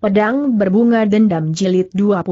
Pedang Berbunga Dendam Jilid 20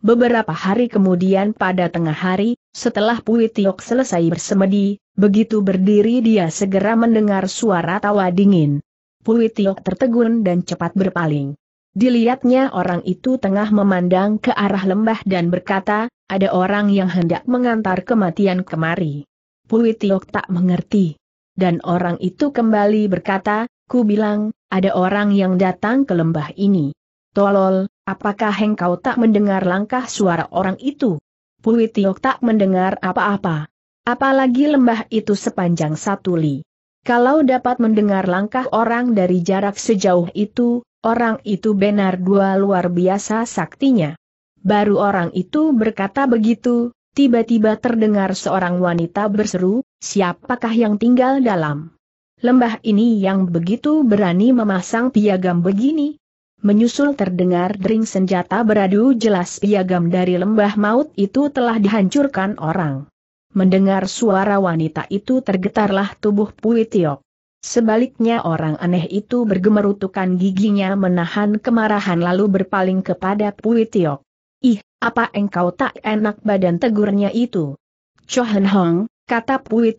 Beberapa hari kemudian pada tengah hari, setelah Pui Tiok selesai bersemedi, begitu berdiri dia segera mendengar suara tawa dingin. Pui Tiok tertegun dan cepat berpaling. Dilihatnya orang itu tengah memandang ke arah lembah dan berkata, ada orang yang hendak mengantar kematian kemari. Pui Tiok tak mengerti. Dan orang itu kembali berkata, Ku bilang, ada orang yang datang ke lembah ini. Tolol, apakah engkau tak mendengar langkah suara orang itu? Pui tak mendengar apa-apa. Apalagi lembah itu sepanjang satu li. Kalau dapat mendengar langkah orang dari jarak sejauh itu, orang itu benar dua luar biasa saktinya. Baru orang itu berkata begitu, tiba-tiba terdengar seorang wanita berseru, siapakah yang tinggal dalam? lembah ini yang begitu berani memasang piagam begini. Menyusul terdengar dering senjata beradu jelas piagam dari lembah maut itu telah dihancurkan orang. Mendengar suara wanita itu tergetarlah tubuh Pui Sebaliknya orang aneh itu bergemerutukan giginya menahan kemarahan lalu berpaling kepada Pui Ih, apa engkau tak enak badan tegurnya itu? Chohen Hong, kata Pui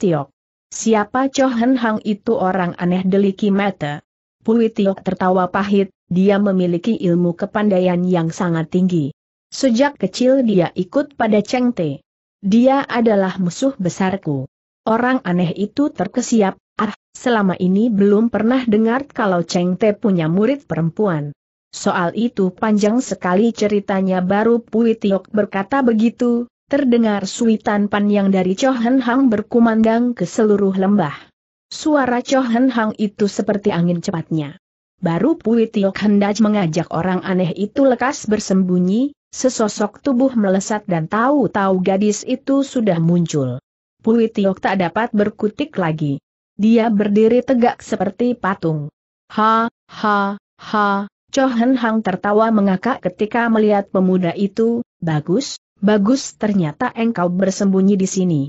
Siapa Cho Hen Hang itu orang aneh deliki mata? Pui Tiok tertawa pahit, dia memiliki ilmu kepandaian yang sangat tinggi. Sejak kecil dia ikut pada Cheng Te. Dia adalah musuh besarku. Orang aneh itu terkesiap, ah, selama ini belum pernah dengar kalau Cheng Te punya murid perempuan. Soal itu panjang sekali ceritanya baru Pui Tiok berkata begitu, terdengar suitan pan yang dari Chohen Hang berkumandang ke seluruh lembah. Suara Chohen Hang itu seperti angin cepatnya. Baru Pui Tiok hendaj mengajak orang aneh itu lekas bersembunyi, sesosok tubuh melesat dan tahu-tahu gadis itu sudah muncul. Pui Tiok tak dapat berkutik lagi. Dia berdiri tegak seperti patung. Ha, ha, ha, Chohen Hang tertawa mengakak ketika melihat pemuda itu, bagus, Bagus ternyata engkau bersembunyi di sini.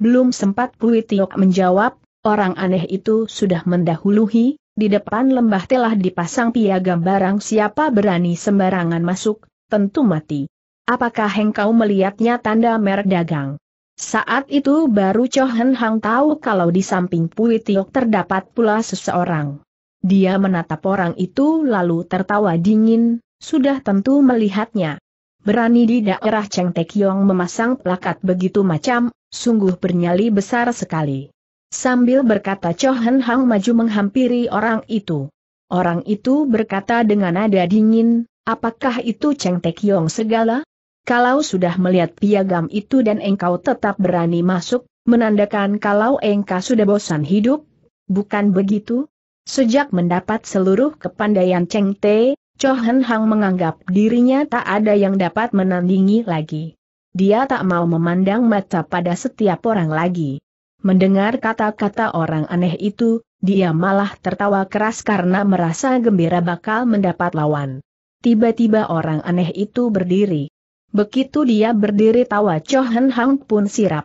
Belum sempat Pui Tiok menjawab, orang aneh itu sudah mendahului, di depan lembah telah dipasang piagam barang siapa berani sembarangan masuk, tentu mati. Apakah engkau melihatnya tanda merek dagang? Saat itu baru Chohen Hang tahu kalau di samping Pui Tiok terdapat pula seseorang. Dia menatap orang itu lalu tertawa dingin, sudah tentu melihatnya berani di daerah Cheng Tekiong memasang plakat begitu macam, sungguh bernyali besar sekali. Sambil berkata Cho Hang maju menghampiri orang itu. Orang itu berkata dengan nada dingin, apakah itu Cheng Tekiong segala? Kalau sudah melihat piagam itu dan engkau tetap berani masuk, menandakan kalau engkau sudah bosan hidup, bukan begitu? Sejak mendapat seluruh kepandaian Cheng Te, Chohan Hang menganggap dirinya tak ada yang dapat menandingi lagi. Dia tak mau memandang mata pada setiap orang lagi. Mendengar kata-kata orang aneh itu, dia malah tertawa keras karena merasa gembira bakal mendapat lawan. Tiba-tiba orang aneh itu berdiri. Begitu dia berdiri tawa Chohan Hang pun sirap.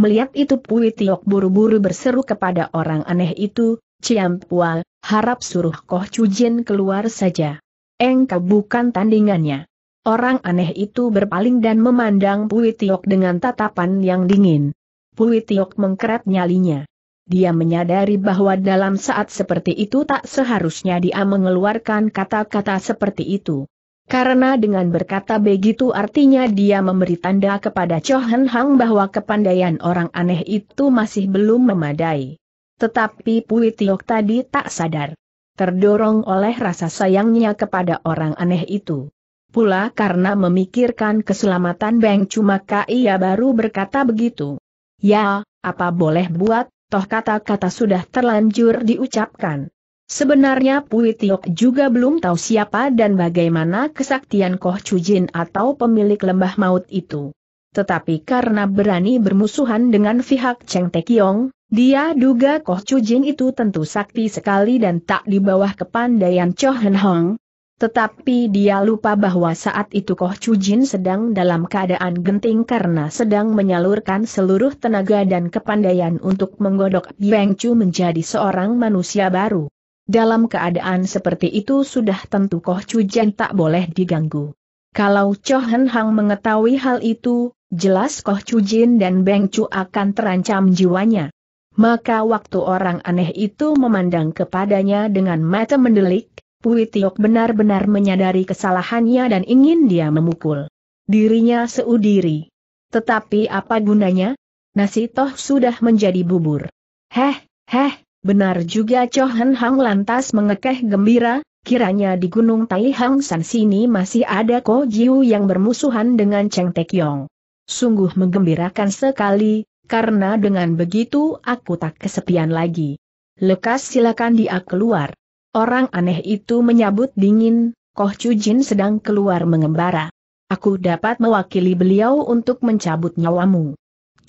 Melihat itu Pui Tiok buru-buru berseru kepada orang aneh itu, Ciam Pual, harap suruh Koh Jin keluar saja engkau bukan tandingannya. Orang aneh itu berpaling dan memandang Pui Tiok dengan tatapan yang dingin. Pui Tiok mengkeret nyalinya. Dia menyadari bahwa dalam saat seperti itu tak seharusnya dia mengeluarkan kata-kata seperti itu. Karena dengan berkata begitu artinya dia memberi tanda kepada Chohan Hang bahwa kepandaian orang aneh itu masih belum memadai. Tetapi Pui Tiok tadi tak sadar terdorong oleh rasa sayangnya kepada orang aneh itu. Pula karena memikirkan keselamatan Beng maka ia baru berkata begitu. Ya, apa boleh buat, toh kata-kata sudah terlanjur diucapkan. Sebenarnya Pui Tiok juga belum tahu siapa dan bagaimana kesaktian Koh Jin atau pemilik lembah maut itu. Tetapi karena berani bermusuhan dengan pihak Cheng Te Kiong. Dia duga Koh Chujin itu tentu sakti sekali dan tak di bawah kepandaian Cho Hen Hong. Tetapi dia lupa bahwa saat itu Koh Chujin sedang dalam keadaan genting karena sedang menyalurkan seluruh tenaga dan kepandaian untuk menggodok Beng Chu menjadi seorang manusia baru. Dalam keadaan seperti itu sudah tentu Koh Chujin tak boleh diganggu. Kalau Cho Hen Hang mengetahui hal itu, jelas Koh Chujin dan Beng Chu akan terancam jiwanya. Maka waktu orang aneh itu memandang kepadanya dengan mata mendelik, Pui benar-benar menyadari kesalahannya dan ingin dia memukul dirinya seudiri. Tetapi apa gunanya? Nasi toh sudah menjadi bubur. Heh, heh, benar juga Chohan Hang lantas mengekeh gembira, kiranya di Gunung Tai Hang San sini masih ada Ko Jiu yang bermusuhan dengan Cheng Tek Yong. Sungguh menggembirakan sekali, karena dengan begitu aku tak kesepian lagi. Lekas silakan dia keluar. Orang aneh itu menyambut dingin, Koh Jin sedang keluar mengembara. Aku dapat mewakili beliau untuk mencabut nyawamu.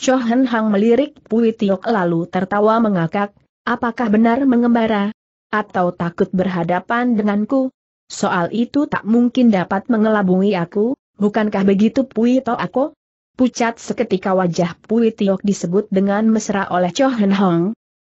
Chohen Hang melirik Pui Tiok lalu tertawa mengakak, apakah benar mengembara? Atau takut berhadapan denganku? Soal itu tak mungkin dapat mengelabungi aku, bukankah begitu Pui Aku? Pucat seketika wajah Pui Tiok disebut dengan mesra oleh Cho Hen Hong.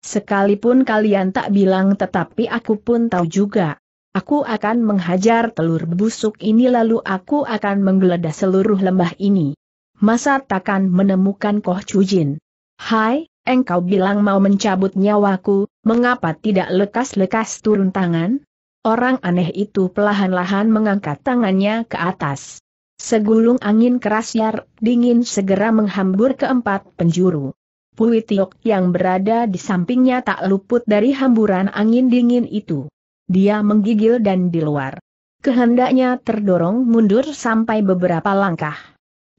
Sekalipun kalian tak bilang tetapi aku pun tahu juga. Aku akan menghajar telur busuk ini lalu aku akan menggeledah seluruh lembah ini. Masa takkan menemukan Koh Chujin? Hai, engkau bilang mau mencabut nyawaku, mengapa tidak lekas-lekas turun tangan? Orang aneh itu pelahan-lahan mengangkat tangannya ke atas. Segulung angin keras yar, dingin segera menghambur ke empat penjuru. Pui Tiok yang berada di sampingnya tak luput dari hamburan angin dingin itu. Dia menggigil dan di luar. Kehendaknya terdorong mundur sampai beberapa langkah.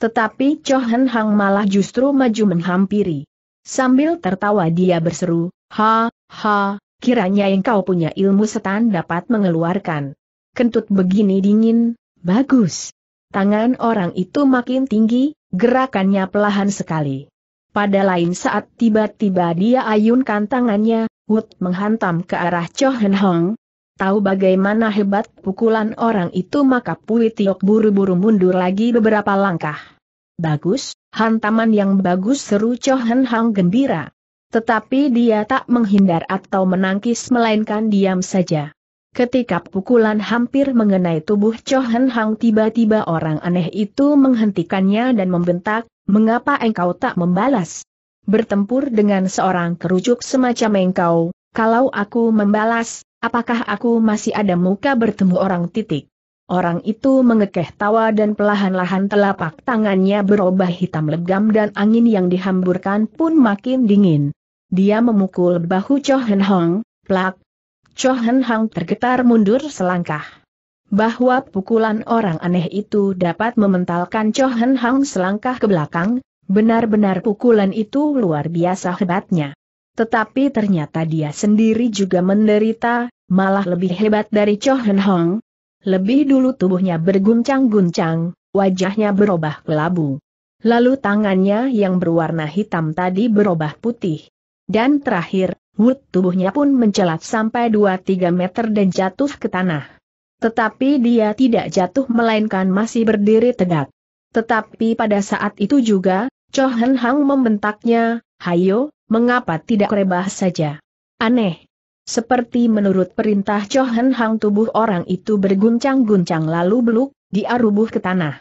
Tetapi Cho Hen Hang malah justru maju menghampiri. Sambil tertawa dia berseru, Ha, ha, kiranya yang kau punya ilmu setan dapat mengeluarkan. Kentut begini dingin, bagus. Tangan orang itu makin tinggi, gerakannya pelahan sekali. Pada lain saat tiba-tiba dia ayunkan tangannya, Wut menghantam ke arah Cho Hen Hong. Tahu bagaimana hebat pukulan orang itu maka Pui Tiok buru-buru mundur lagi beberapa langkah. Bagus, hantaman yang bagus seru Cho Hen Hong gembira. Tetapi dia tak menghindar atau menangkis melainkan diam saja. Ketika pukulan hampir mengenai tubuh Chohen Hang tiba-tiba orang aneh itu menghentikannya dan membentak, mengapa engkau tak membalas? Bertempur dengan seorang kerucuk semacam engkau, kalau aku membalas, apakah aku masih ada muka bertemu orang titik? Orang itu mengekeh tawa dan pelahan lahan telapak tangannya berubah hitam legam dan angin yang dihamburkan pun makin dingin. Dia memukul bahu Chohen Hong, plak, Chohen Hang tergetar mundur selangkah. Bahwa pukulan orang aneh itu dapat mementalkan Chohen Hang selangkah ke belakang, benar-benar pukulan itu luar biasa hebatnya. Tetapi ternyata dia sendiri juga menderita, malah lebih hebat dari Chohen Hang. Lebih dulu tubuhnya berguncang-guncang, wajahnya berubah kelabu. Lalu tangannya yang berwarna hitam tadi berubah putih. Dan terakhir, Wood tubuhnya pun mencelat sampai 2-3 meter dan jatuh ke tanah. Tetapi dia tidak jatuh melainkan masih berdiri tegak. Tetapi pada saat itu juga, Cho Hen Hang membentaknya, Hayo, mengapa tidak rebah saja? Aneh. Seperti menurut perintah Cho Hen Hang tubuh orang itu berguncang-guncang lalu beluk, dia ke tanah.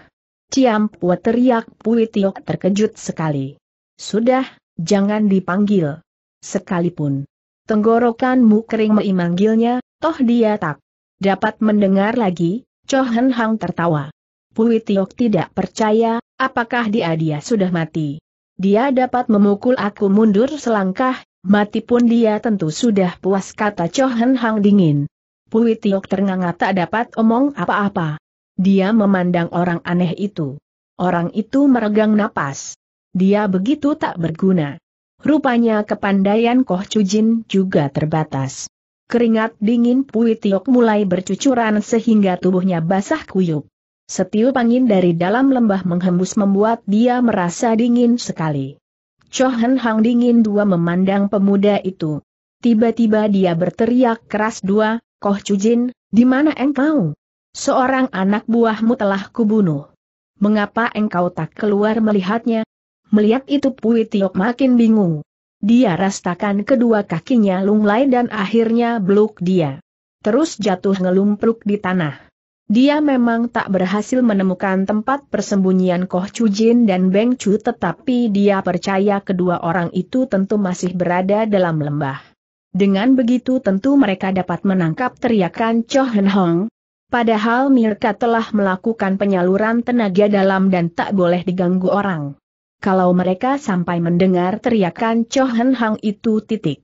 Ciam Pua teriak Pui Tiok terkejut sekali. Sudah, jangan dipanggil. Sekalipun Tenggorokanmu kering memanggilnya, toh dia tak dapat mendengar lagi, Chohen Hang tertawa. Pui Tiok tidak percaya, apakah dia dia sudah mati. Dia dapat memukul aku mundur selangkah, mati pun dia tentu sudah puas kata Chohen Hang dingin. Pui Tiok ternganga tak dapat omong apa-apa. Dia memandang orang aneh itu. Orang itu meregang napas. Dia begitu tak berguna. Rupanya kepandaian Koh Chujin juga terbatas. Keringat dingin Pui Tiok mulai bercucuran sehingga tubuhnya basah kuyup. Setiup angin dari dalam lembah menghembus membuat dia merasa dingin sekali. Chohen Hang dingin dua memandang pemuda itu. Tiba-tiba dia berteriak keras dua, Koh Chujin, di mana engkau? Seorang anak buahmu telah kubunuh. Mengapa engkau tak keluar melihatnya? Melihat itu Pui Tiok makin bingung. Dia rastakan kedua kakinya lunglai dan akhirnya beluk dia. Terus jatuh ngelumpruk di tanah. Dia memang tak berhasil menemukan tempat persembunyian Koh Jin dan Beng Chu tetapi dia percaya kedua orang itu tentu masih berada dalam lembah. Dengan begitu tentu mereka dapat menangkap teriakan Cho Hen Hong. Padahal Mirka telah melakukan penyaluran tenaga dalam dan tak boleh diganggu orang kalau mereka sampai mendengar teriakan Chohen Hang itu titik.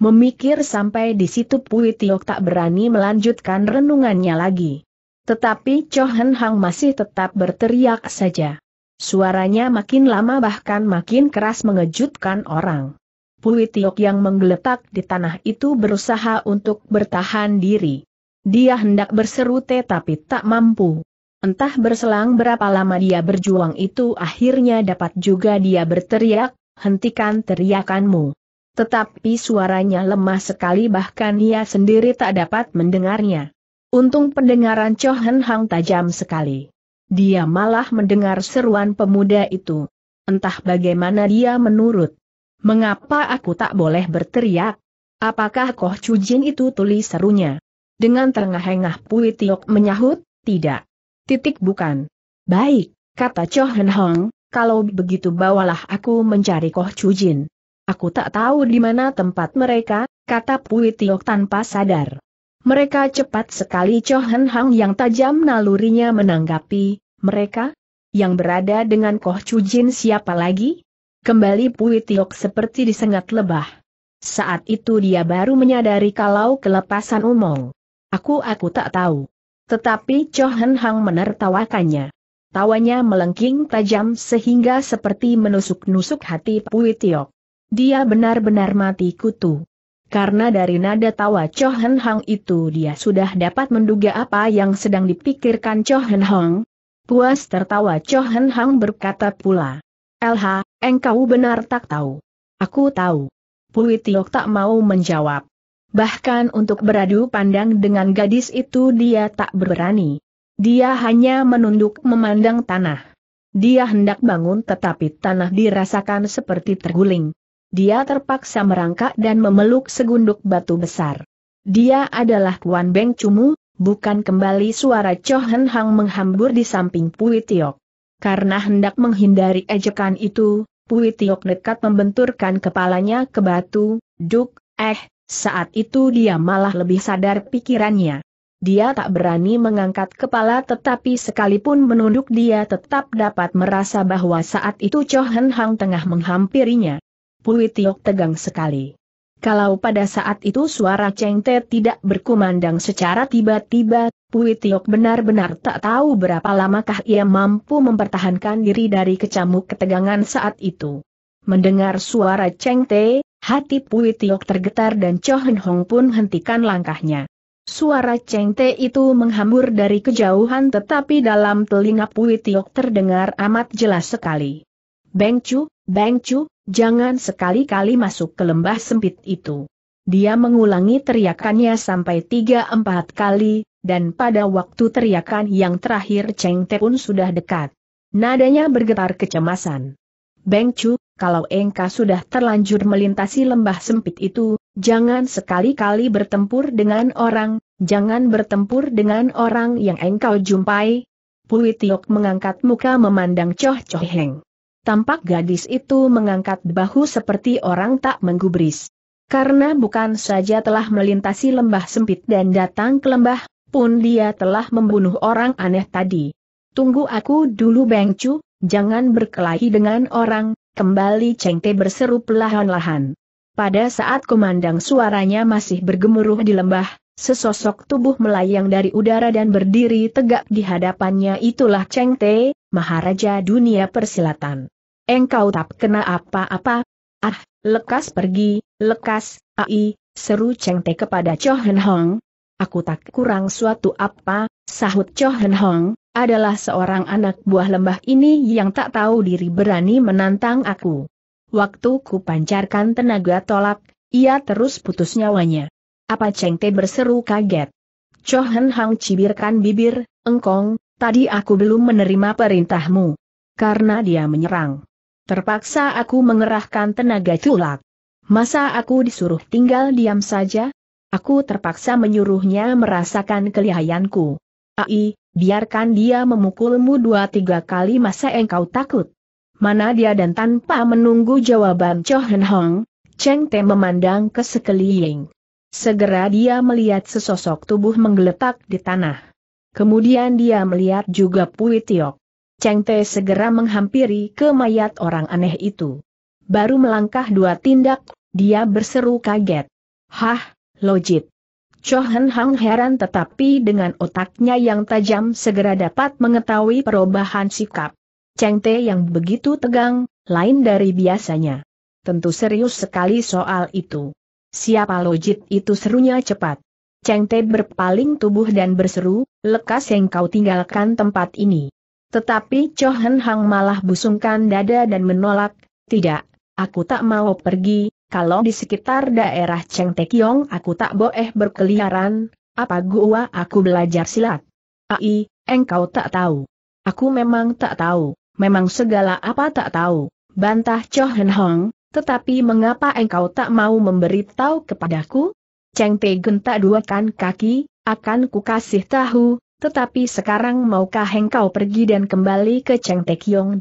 Memikir sampai di situ Pui Tiok tak berani melanjutkan renungannya lagi. Tetapi Chohen Hang masih tetap berteriak saja. Suaranya makin lama bahkan makin keras mengejutkan orang. Pui Tiok yang menggeletak di tanah itu berusaha untuk bertahan diri. Dia hendak berseru tetapi tak mampu. Entah berselang berapa lama dia berjuang itu akhirnya dapat juga dia berteriak, hentikan teriakanmu. Tetapi suaranya lemah sekali bahkan ia sendiri tak dapat mendengarnya. Untung pendengaran Chohan Hang tajam sekali. Dia malah mendengar seruan pemuda itu. Entah bagaimana dia menurut. Mengapa aku tak boleh berteriak? Apakah Koh Chujin itu tuli serunya? Dengan terengah-engah Pui Tiok menyahut, tidak titik bukan. Baik, kata Cho Hen Hong, kalau begitu bawalah aku mencari Koh Chujin. Aku tak tahu di mana tempat mereka, kata Pui Tiok tanpa sadar. Mereka cepat sekali Cho Hen Hong yang tajam nalurinya menanggapi, mereka? Yang berada dengan Koh Chujin siapa lagi? Kembali Pui Tiok seperti disengat lebah. Saat itu dia baru menyadari kalau kelepasan umong. Aku aku tak tahu. Tetapi Cho Hang menertawakannya. Tawanya melengking tajam sehingga seperti menusuk-nusuk hati Pui Tiok. Dia benar-benar mati kutu. Karena dari nada tawa Cho Hang itu dia sudah dapat menduga apa yang sedang dipikirkan Cho Hang. Puas tertawa Cho Hang berkata pula. LH, engkau benar tak tahu. Aku tahu. Pui Tiok tak mau menjawab. Bahkan untuk beradu pandang dengan gadis itu dia tak berani. Dia hanya menunduk memandang tanah. Dia hendak bangun tetapi tanah dirasakan seperti terguling. Dia terpaksa merangkak dan memeluk segunduk batu besar. Dia adalah Kuan Beng Cumu, bukan kembali suara Cho Hen Hang menghambur di samping Pui Tiok. Karena hendak menghindari ejekan itu, Pui Tiok nekat membenturkan kepalanya ke batu, duk, eh, saat itu dia malah lebih sadar pikirannya. Dia tak berani mengangkat kepala tetapi sekalipun menunduk dia tetap dapat merasa bahwa saat itu Cho Hen Hang tengah menghampirinya. Pui Tiok tegang sekali. Kalau pada saat itu suara Cheng Te tidak berkumandang secara tiba-tiba, Pui Tiok benar-benar tak tahu berapa lamakah ia mampu mempertahankan diri dari kecamuk ketegangan saat itu. Mendengar suara Cheng Te, Hati Pui Tiok tergetar dan Cho Hong pun hentikan langkahnya. Suara Cheng Te itu menghambur dari kejauhan tetapi dalam telinga Pui Tiok terdengar amat jelas sekali. Beng Chu, Beng Chu, jangan sekali-kali masuk ke lembah sempit itu. Dia mengulangi teriakannya sampai tiga empat kali, dan pada waktu teriakan yang terakhir Cheng Te pun sudah dekat. Nadanya bergetar kecemasan. Beng Chu, kalau engkau sudah terlanjur melintasi lembah sempit itu, jangan sekali-kali bertempur dengan orang, jangan bertempur dengan orang yang engkau jumpai. Pui Tiok mengangkat muka memandang Choh Choh Heng. Tampak gadis itu mengangkat bahu seperti orang tak menggubris. Karena bukan saja telah melintasi lembah sempit dan datang ke lembah, pun dia telah membunuh orang aneh tadi. Tunggu aku dulu Beng Chu, jangan berkelahi dengan orang, Kembali Cheng Te berseru perlahan-lahan. Pada saat kumandang suaranya masih bergemuruh di lembah, sesosok tubuh melayang dari udara dan berdiri tegak di hadapannya itulah Cheng Te, Maharaja Dunia Persilatan. Engkau tak kena apa-apa? Ah, lekas pergi, lekas, ai, seru Cheng Te kepada Cho Hen Hong. Aku tak kurang suatu apa, sahut Cho Hen Hong, adalah seorang anak buah lembah ini yang tak tahu diri berani menantang aku. Waktu ku pancarkan tenaga tolak, ia terus putus nyawanya. Apa Cheng Te berseru kaget. Chohen Hang cibirkan bibir, engkong, tadi aku belum menerima perintahmu. Karena dia menyerang. Terpaksa aku mengerahkan tenaga tulak. Masa aku disuruh tinggal diam saja? Aku terpaksa menyuruhnya merasakan kelihayanku. Ai, biarkan dia memukulmu dua tiga kali masa engkau takut. Mana dia dan tanpa menunggu jawaban Cho Hong, Cheng Te memandang ke sekeliling. Segera dia melihat sesosok tubuh menggeletak di tanah. Kemudian dia melihat juga Pui Tiok. Cheng Te segera menghampiri ke mayat orang aneh itu. Baru melangkah dua tindak, dia berseru kaget. Hah, lojit. Chohan Hang heran tetapi dengan otaknya yang tajam segera dapat mengetahui perubahan sikap. Cheng Te yang begitu tegang, lain dari biasanya. Tentu serius sekali soal itu. Siapa lojit itu serunya cepat. Cheng Te berpaling tubuh dan berseru, lekas yang kau tinggalkan tempat ini. Tetapi Chohan Hang malah busungkan dada dan menolak, tidak, aku tak mau pergi, kalau di sekitar daerah Cheng Tekiong aku tak boleh berkeliaran, apa gua aku belajar silat? Ai, engkau tak tahu. Aku memang tak tahu, memang segala apa tak tahu, bantah Cho Hen Hong, tetapi mengapa engkau tak mau memberitahu kepadaku? Cheng Te gentak dua kan kaki, akan ku kasih tahu, tetapi sekarang maukah engkau pergi dan kembali ke Cheng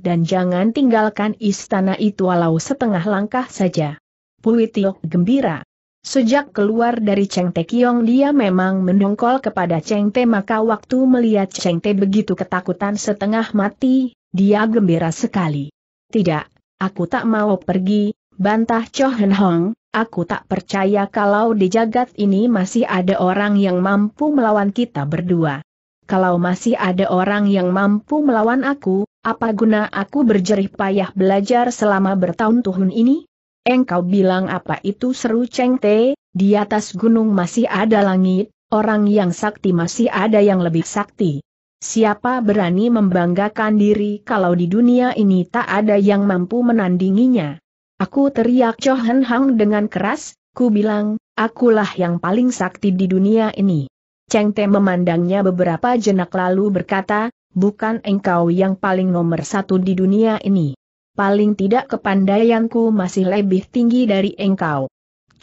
dan jangan tinggalkan istana itu walau setengah langkah saja. Pui Tiok gembira. Sejak keluar dari Cheng Te Kiong dia memang mendongkol kepada Cheng Te maka waktu melihat Cheng Te begitu ketakutan setengah mati, dia gembira sekali. Tidak, aku tak mau pergi, bantah Cho Hen Hong, aku tak percaya kalau di jagat ini masih ada orang yang mampu melawan kita berdua. Kalau masih ada orang yang mampu melawan aku, apa guna aku berjerih payah belajar selama bertahun-tahun ini? Engkau bilang apa itu seru Cheng Te, di atas gunung masih ada langit, orang yang sakti masih ada yang lebih sakti. Siapa berani membanggakan diri kalau di dunia ini tak ada yang mampu menandinginya? Aku teriak Chohan Hang dengan keras, ku bilang, akulah yang paling sakti di dunia ini. Cheng Te memandangnya beberapa jenak lalu berkata, bukan engkau yang paling nomor satu di dunia ini paling tidak kepandaianku masih lebih tinggi dari engkau.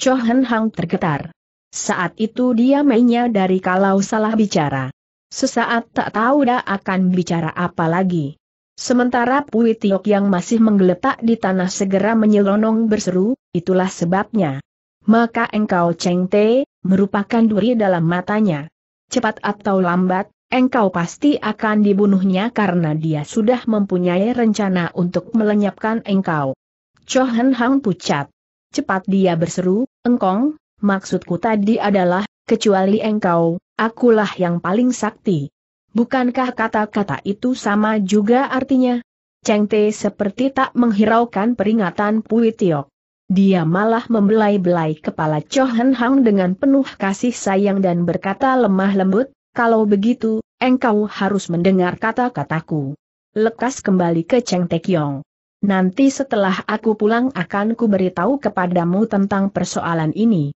Chohen Hang tergetar. Saat itu dia mainnya dari kalau salah bicara. Sesaat tak tahu dah akan bicara apa lagi. Sementara Pui Tiok yang masih menggeletak di tanah segera menyelonong berseru, itulah sebabnya. Maka engkau Cheng Te, merupakan duri dalam matanya. Cepat atau lambat, Engkau pasti akan dibunuhnya karena dia sudah mempunyai rencana untuk melenyapkan engkau. Chohen Hang pucat. Cepat dia berseru, engkong, maksudku tadi adalah, kecuali engkau, akulah yang paling sakti. Bukankah kata-kata itu sama juga artinya? Cheng Te seperti tak menghiraukan peringatan Pui Tiok. Dia malah membelai-belai kepala Chohen Hang dengan penuh kasih sayang dan berkata lemah lembut, kalau begitu, engkau harus mendengar kata-kataku. Lekas kembali ke Cheng Tekyong. Nanti setelah aku pulang akan kuberitahu kepadamu tentang persoalan ini.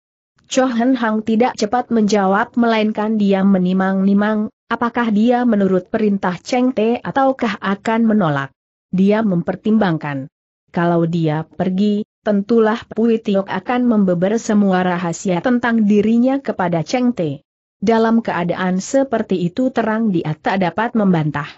Chohen Hang tidak cepat menjawab melainkan dia menimang-nimang, apakah dia menurut perintah Cheng Te ataukah akan menolak. Dia mempertimbangkan. Kalau dia pergi, tentulah Pui Tiok akan membeber semua rahasia tentang dirinya kepada Cheng Te. Dalam keadaan seperti itu terang dia tak dapat membantah.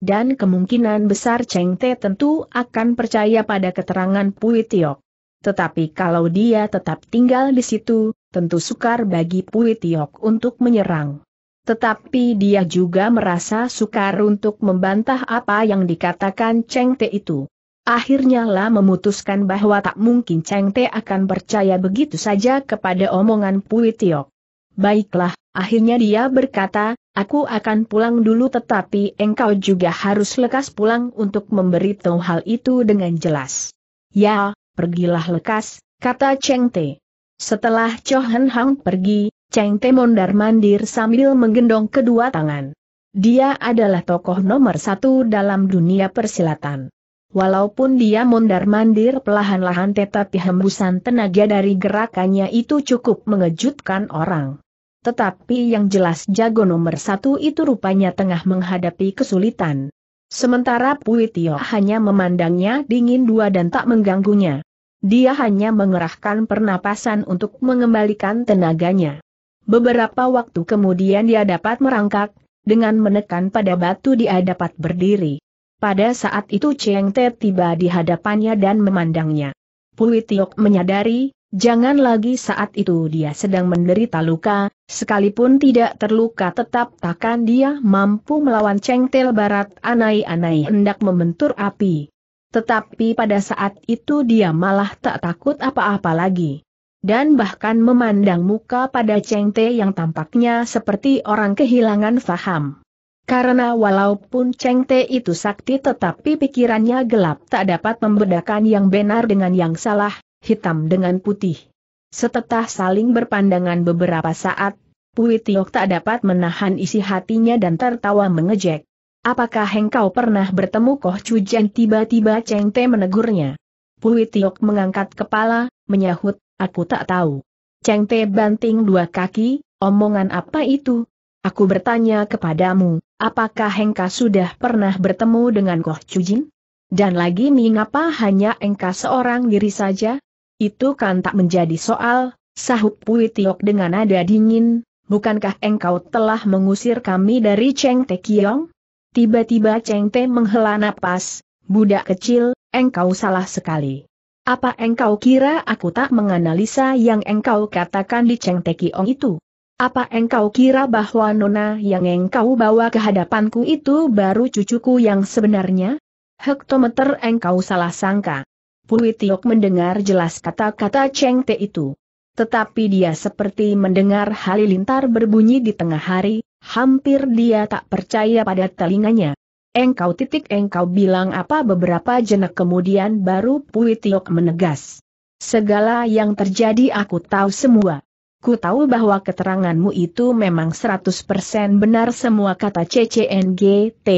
Dan kemungkinan besar Cheng Te tentu akan percaya pada keterangan Pui Tiok. Tetapi kalau dia tetap tinggal di situ, tentu sukar bagi Pui Tiok untuk menyerang. Tetapi dia juga merasa sukar untuk membantah apa yang dikatakan Cheng Te itu. Akhirnya lah memutuskan bahwa tak mungkin Cheng Te akan percaya begitu saja kepada omongan Pui Tiok. Baiklah, akhirnya dia berkata, aku akan pulang dulu tetapi engkau juga harus lekas pulang untuk memberitahu hal itu dengan jelas. Ya, pergilah lekas, kata Cheng Te. Setelah Cho Hen Hang pergi, Cheng Te mondar-mandir sambil menggendong kedua tangan. Dia adalah tokoh nomor satu dalam dunia persilatan. Walaupun dia mondar-mandir pelahan-lahan tetapi hembusan tenaga dari gerakannya itu cukup mengejutkan orang. Tetapi yang jelas jago nomor satu itu rupanya tengah menghadapi kesulitan. Sementara Pui Tio hanya memandangnya dingin dua dan tak mengganggunya. Dia hanya mengerahkan pernapasan untuk mengembalikan tenaganya. Beberapa waktu kemudian dia dapat merangkak, dengan menekan pada batu dia dapat berdiri. Pada saat itu Cheng Te tiba di hadapannya dan memandangnya. Pui Tiok menyadari, Jangan lagi saat itu dia sedang menderita luka, sekalipun tidak terluka tetap takkan dia mampu melawan cengtel barat anai-anai hendak membentur api. Tetapi pada saat itu dia malah tak takut apa-apa lagi. Dan bahkan memandang muka pada cengte yang tampaknya seperti orang kehilangan faham. Karena walaupun cengte itu sakti tetapi pikirannya gelap tak dapat membedakan yang benar dengan yang salah, hitam dengan putih. Setelah saling berpandangan beberapa saat, Pui Tiok tak dapat menahan isi hatinya dan tertawa mengejek. Apakah engkau pernah bertemu Koh Chujan tiba-tiba Cheng Te menegurnya? Pui Tiok mengangkat kepala, menyahut, aku tak tahu. Cheng Te banting dua kaki, omongan apa itu? Aku bertanya kepadamu, apakah engkau sudah pernah bertemu dengan Koh Chujin? Dan lagi mengapa hanya engkau seorang diri saja? Itu kan tak menjadi soal, sahut Pui Tiok dengan nada dingin, bukankah engkau telah mengusir kami dari Cheng Te Kiong? Tiba-tiba Cheng Te menghela napas, budak kecil, engkau salah sekali. Apa engkau kira aku tak menganalisa yang engkau katakan di Cheng Te Kiong itu? Apa engkau kira bahwa nona yang engkau bawa ke hadapanku itu baru cucuku yang sebenarnya? Hektometer engkau salah sangka. Pui Tiok mendengar jelas kata-kata Cheng Te itu. Tetapi dia seperti mendengar halilintar berbunyi di tengah hari, hampir dia tak percaya pada telinganya. Engkau titik engkau bilang apa beberapa jenak kemudian baru Pui Tiok menegas. Segala yang terjadi aku tahu semua. Ku tahu bahwa keteranganmu itu memang 100% benar semua kata CCNGT.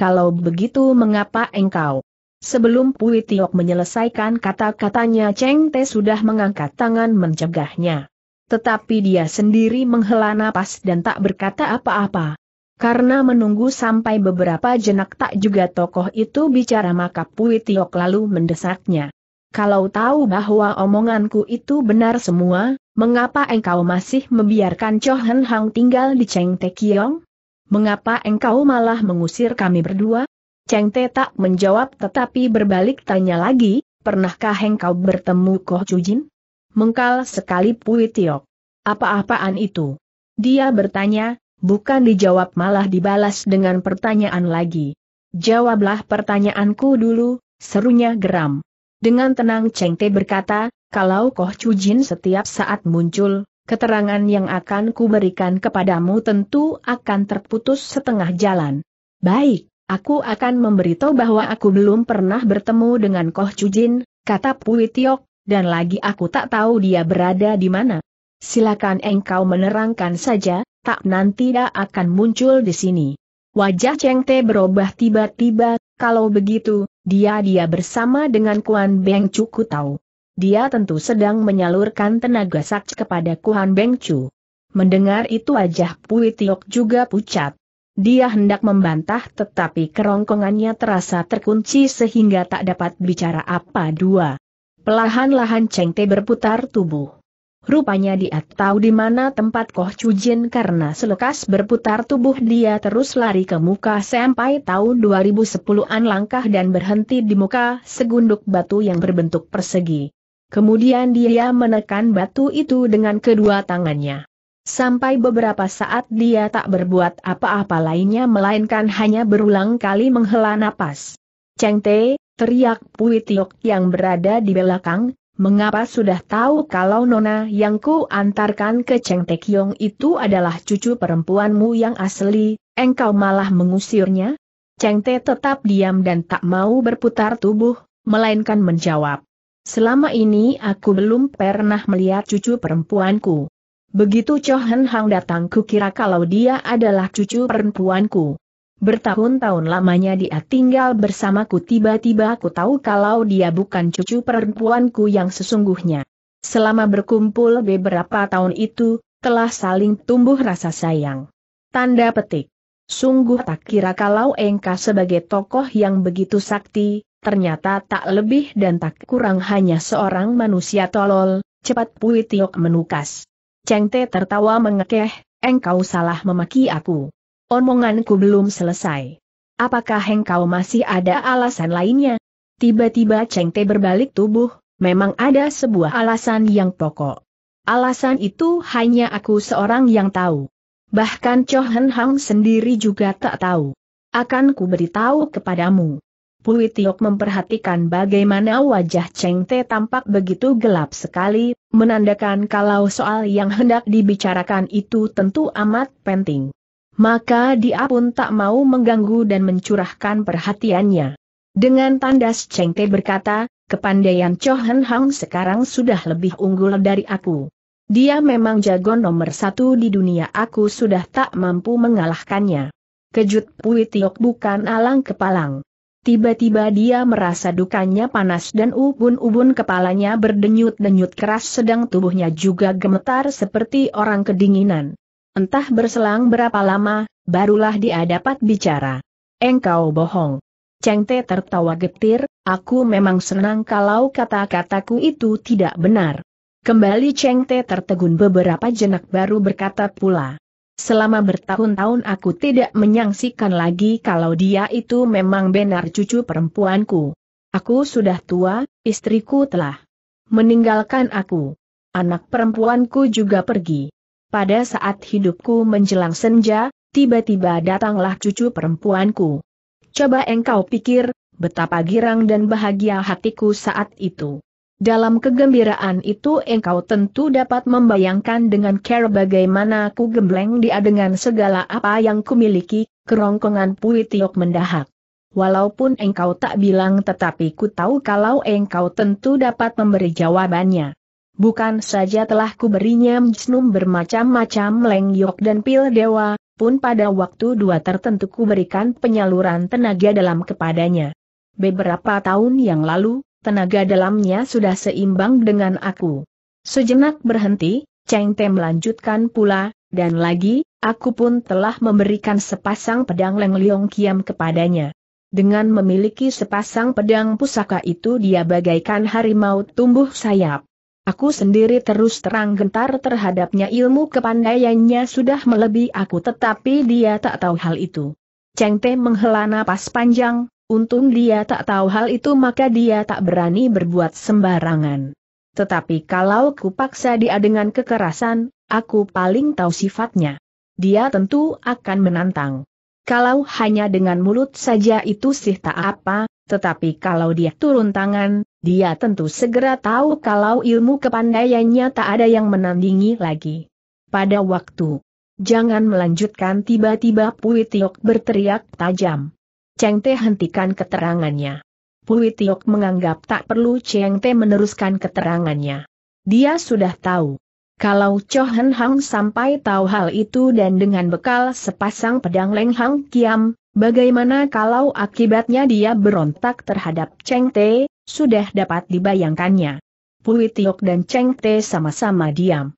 Kalau begitu mengapa engkau Sebelum Pui Tiok menyelesaikan kata-katanya Cheng Te sudah mengangkat tangan mencegahnya. Tetapi dia sendiri menghela napas dan tak berkata apa-apa. Karena menunggu sampai beberapa jenak tak juga tokoh itu bicara maka Pui Tiok lalu mendesaknya. Kalau tahu bahwa omonganku itu benar semua, mengapa engkau masih membiarkan Hen Hang tinggal di Cheng Te Kiong? Mengapa engkau malah mengusir kami berdua? Cheng Te tak menjawab tetapi berbalik tanya lagi, pernahkah engkau bertemu Koh Jin? Mengkal sekali Pui Tiok. Apa-apaan itu? Dia bertanya, bukan dijawab malah dibalas dengan pertanyaan lagi. Jawablah pertanyaanku dulu, serunya geram. Dengan tenang Cheng Te berkata, kalau Koh Jin setiap saat muncul, keterangan yang akan kuberikan kepadamu tentu akan terputus setengah jalan. Baik. Aku akan memberitahu bahwa aku belum pernah bertemu dengan Koh Chujin, kata Pui Tiok, dan lagi aku tak tahu dia berada di mana. Silakan engkau menerangkan saja, tak nanti dia akan muncul di sini. Wajah Cheng Te berubah tiba-tiba, kalau begitu, dia-dia bersama dengan Kuan Beng Chu ku tahu. Dia tentu sedang menyalurkan tenaga sakti kepada Kuan Beng Chu. Mendengar itu wajah Pui Tiok juga pucat dia hendak membantah tetapi kerongkongannya terasa terkunci sehingga tak dapat bicara apa dua. Pelahan-lahan Cheng Te berputar tubuh. Rupanya dia tahu di mana tempat Koh Chujin karena selekas berputar tubuh dia terus lari ke muka sampai tahun 2010-an langkah dan berhenti di muka segunduk batu yang berbentuk persegi. Kemudian dia menekan batu itu dengan kedua tangannya. Sampai beberapa saat dia tak berbuat apa-apa lainnya melainkan hanya berulang kali menghela napas. Cheng Te, teriak Pui Tiok yang berada di belakang, mengapa sudah tahu kalau Nona yang ku antarkan ke Cheng Te Kiong itu adalah cucu perempuanmu yang asli, engkau malah mengusirnya? Cheng Te tetap diam dan tak mau berputar tubuh, melainkan menjawab. Selama ini aku belum pernah melihat cucu perempuanku. Begitu Chohen Hang datang kira kalau dia adalah cucu perempuanku. Bertahun-tahun lamanya dia tinggal bersamaku tiba-tiba aku tahu kalau dia bukan cucu perempuanku yang sesungguhnya. Selama berkumpul beberapa tahun itu, telah saling tumbuh rasa sayang. Tanda petik. Sungguh tak kira kalau Engka sebagai tokoh yang begitu sakti, ternyata tak lebih dan tak kurang hanya seorang manusia tolol, cepat Pui Tiok menukas. Cheng Te tertawa mengekeh, engkau salah memaki aku. Omonganku belum selesai. Apakah engkau masih ada alasan lainnya? Tiba-tiba Cheng Te berbalik tubuh, memang ada sebuah alasan yang pokok. Alasan itu hanya aku seorang yang tahu. Bahkan Cho Hen Hang sendiri juga tak tahu. Akan ku beritahu kepadamu. Pui Tiok memperhatikan bagaimana wajah Cheng Te tampak begitu gelap sekali, menandakan kalau soal yang hendak dibicarakan itu tentu amat penting. Maka dia pun tak mau mengganggu dan mencurahkan perhatiannya. Dengan tandas Cheng Te berkata, kepandaian Cho Hen Hang sekarang sudah lebih unggul dari aku. Dia memang jago nomor satu di dunia aku sudah tak mampu mengalahkannya. Kejut Pui Tiok bukan alang kepalang. Tiba-tiba dia merasa dukanya panas dan ubun-ubun kepalanya berdenyut-denyut keras sedang tubuhnya juga gemetar seperti orang kedinginan. Entah berselang berapa lama, barulah dia dapat bicara. Engkau bohong. Cheng Te tertawa getir, aku memang senang kalau kata-kataku itu tidak benar. Kembali Cheng Te tertegun beberapa jenak baru berkata pula. Selama bertahun-tahun aku tidak menyangsikan lagi kalau dia itu memang benar cucu perempuanku. Aku sudah tua, istriku telah meninggalkan aku. Anak perempuanku juga pergi. Pada saat hidupku menjelang senja, tiba-tiba datanglah cucu perempuanku. Coba engkau pikir, betapa girang dan bahagia hatiku saat itu. Dalam kegembiraan itu engkau tentu dapat membayangkan dengan care bagaimana ku gembleng dia dengan segala apa yang kumiliki, kerongkongan Pui Tiok mendahak. Walaupun engkau tak bilang tetapi ku tahu kalau engkau tentu dapat memberi jawabannya. Bukan saja telah ku berinya mjnum bermacam-macam lengyok dan pil dewa, pun pada waktu dua tertentu ku berikan penyaluran tenaga dalam kepadanya. Beberapa tahun yang lalu, tenaga dalamnya sudah seimbang dengan aku. Sejenak berhenti, Cheng Te melanjutkan pula, dan lagi, aku pun telah memberikan sepasang pedang Leng Leong Kiam kepadanya. Dengan memiliki sepasang pedang pusaka itu dia bagaikan harimau tumbuh sayap. Aku sendiri terus terang gentar terhadapnya ilmu kepandaiannya sudah melebihi aku tetapi dia tak tahu hal itu. Cheng Te menghela napas panjang, Untung dia tak tahu hal itu maka dia tak berani berbuat sembarangan. Tetapi kalau kupaksa dia dengan kekerasan, aku paling tahu sifatnya. Dia tentu akan menantang. Kalau hanya dengan mulut saja itu sih tak apa, tetapi kalau dia turun tangan, dia tentu segera tahu kalau ilmu kepandaiannya tak ada yang menandingi lagi. Pada waktu, jangan melanjutkan tiba-tiba Pui Tiok berteriak tajam. Cheng Te hentikan keterangannya. Pui Tiok menganggap tak perlu Cheng Te meneruskan keterangannya. Dia sudah tahu. Kalau Cho Hen Hang sampai tahu hal itu dan dengan bekal sepasang pedang Leng Hang Kiam, bagaimana kalau akibatnya dia berontak terhadap Cheng Te, sudah dapat dibayangkannya. Pui Tiok dan Cheng Te sama-sama diam.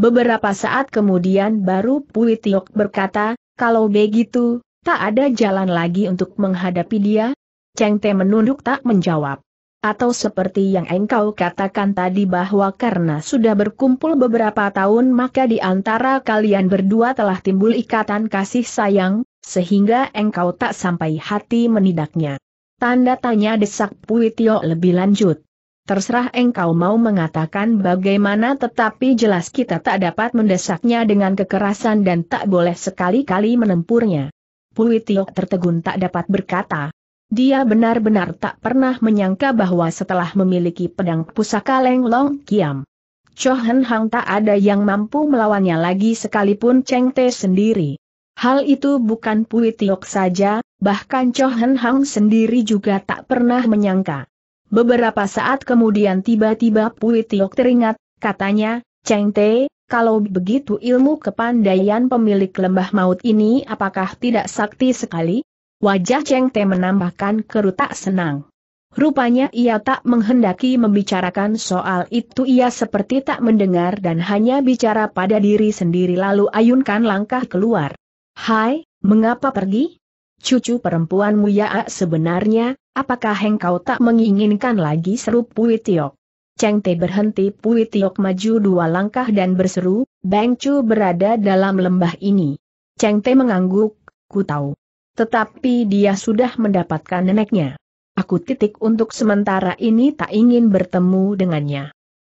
Beberapa saat kemudian baru Pui Tiok berkata, kalau begitu, Tak ada jalan lagi untuk menghadapi dia? Cheng Te menunduk tak menjawab. Atau seperti yang engkau katakan tadi bahwa karena sudah berkumpul beberapa tahun maka di antara kalian berdua telah timbul ikatan kasih sayang, sehingga engkau tak sampai hati menidaknya. Tanda tanya desak Pui Tio lebih lanjut. Terserah engkau mau mengatakan bagaimana tetapi jelas kita tak dapat mendesaknya dengan kekerasan dan tak boleh sekali-kali menempurnya. Pui Tiok tertegun tak dapat berkata. Dia benar-benar tak pernah menyangka bahwa setelah memiliki pedang pusaka Lenglong Kiam, Chohen Hang tak ada yang mampu melawannya lagi sekalipun Cheng Te sendiri. Hal itu bukan Pui Tiok saja, bahkan Chohen Hang sendiri juga tak pernah menyangka. Beberapa saat kemudian tiba-tiba Pui Tiok teringat, katanya, Cheng Te, kalau begitu ilmu kepandaian pemilik lembah maut ini apakah tidak sakti sekali? Wajah Cheng Te menambahkan kerutak senang. Rupanya ia tak menghendaki membicarakan soal itu ia seperti tak mendengar dan hanya bicara pada diri sendiri lalu ayunkan langkah keluar. Hai, mengapa pergi? Cucu perempuanmu ya sebenarnya, apakah engkau tak menginginkan lagi seru Puitiok? Cheng Te berhenti Pui Tiok maju dua langkah dan berseru, Bang Chu berada dalam lembah ini. Cheng Te mengangguk, ku tahu. Tetapi dia sudah mendapatkan neneknya. Aku titik untuk sementara ini tak ingin bertemu dengannya.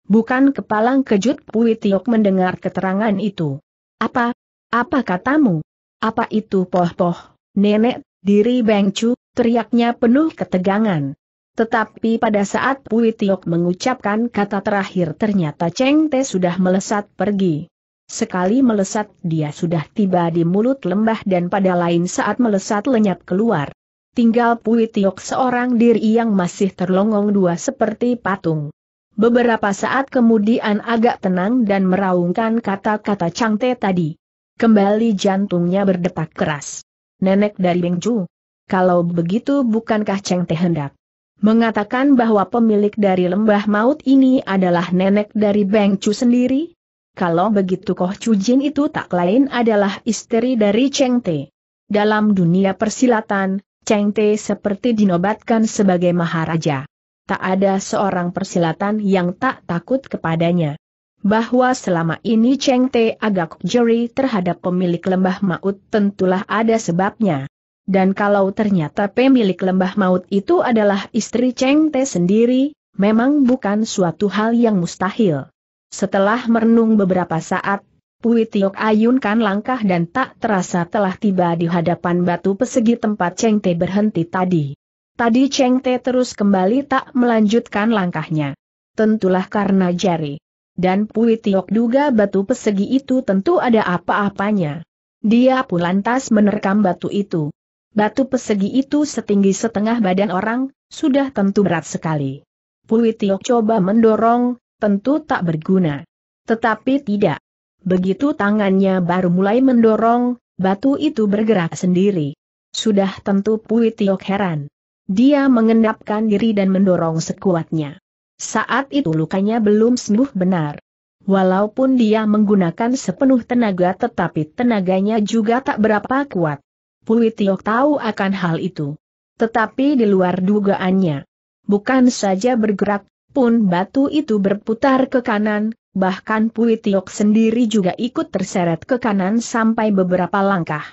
Bukan kepalang kejut Pui Tiok mendengar keterangan itu. Apa? Apa katamu? Apa itu poh-poh, nenek, diri Beng Chu, teriaknya penuh ketegangan. Tetapi pada saat Pui Tiok mengucapkan kata terakhir ternyata Cheng Te sudah melesat pergi. Sekali melesat dia sudah tiba di mulut lembah dan pada lain saat melesat lenyap keluar. Tinggal Pui Tiok seorang diri yang masih terlongong dua seperti patung. Beberapa saat kemudian agak tenang dan meraungkan kata-kata Chang Te tadi. Kembali jantungnya berdetak keras. Nenek dari Bengju. Kalau begitu bukankah Cheng Te hendak mengatakan bahwa pemilik dari lembah maut ini adalah nenek dari Beng Chu sendiri? Kalau begitu Koh Chu Jin itu tak lain adalah istri dari Cheng Te. Dalam dunia persilatan, Cheng Te seperti dinobatkan sebagai maharaja. Tak ada seorang persilatan yang tak takut kepadanya. Bahwa selama ini Cheng Te agak jeri terhadap pemilik lembah maut tentulah ada sebabnya. Dan kalau ternyata pemilik lembah maut itu adalah istri Cheng Te sendiri, memang bukan suatu hal yang mustahil. Setelah merenung beberapa saat, Pui Tiok ayunkan langkah dan tak terasa telah tiba di hadapan batu pesegi tempat Cheng Te berhenti tadi. Tadi Cheng Te terus kembali tak melanjutkan langkahnya. Tentulah karena jari. Dan Pui Tiok duga batu pesegi itu tentu ada apa-apanya. Dia pun lantas menerkam batu itu. Batu pesegi itu setinggi setengah badan orang, sudah tentu berat sekali. Pui Tiok coba mendorong, tentu tak berguna. Tetapi tidak. Begitu tangannya baru mulai mendorong, batu itu bergerak sendiri. Sudah tentu Pui Tiok heran. Dia mengendapkan diri dan mendorong sekuatnya. Saat itu lukanya belum sembuh benar. Walaupun dia menggunakan sepenuh tenaga tetapi tenaganya juga tak berapa kuat. Pui Tiok tahu akan hal itu. Tetapi di luar dugaannya. Bukan saja bergerak, pun batu itu berputar ke kanan, bahkan Pui Tiok sendiri juga ikut terseret ke kanan sampai beberapa langkah.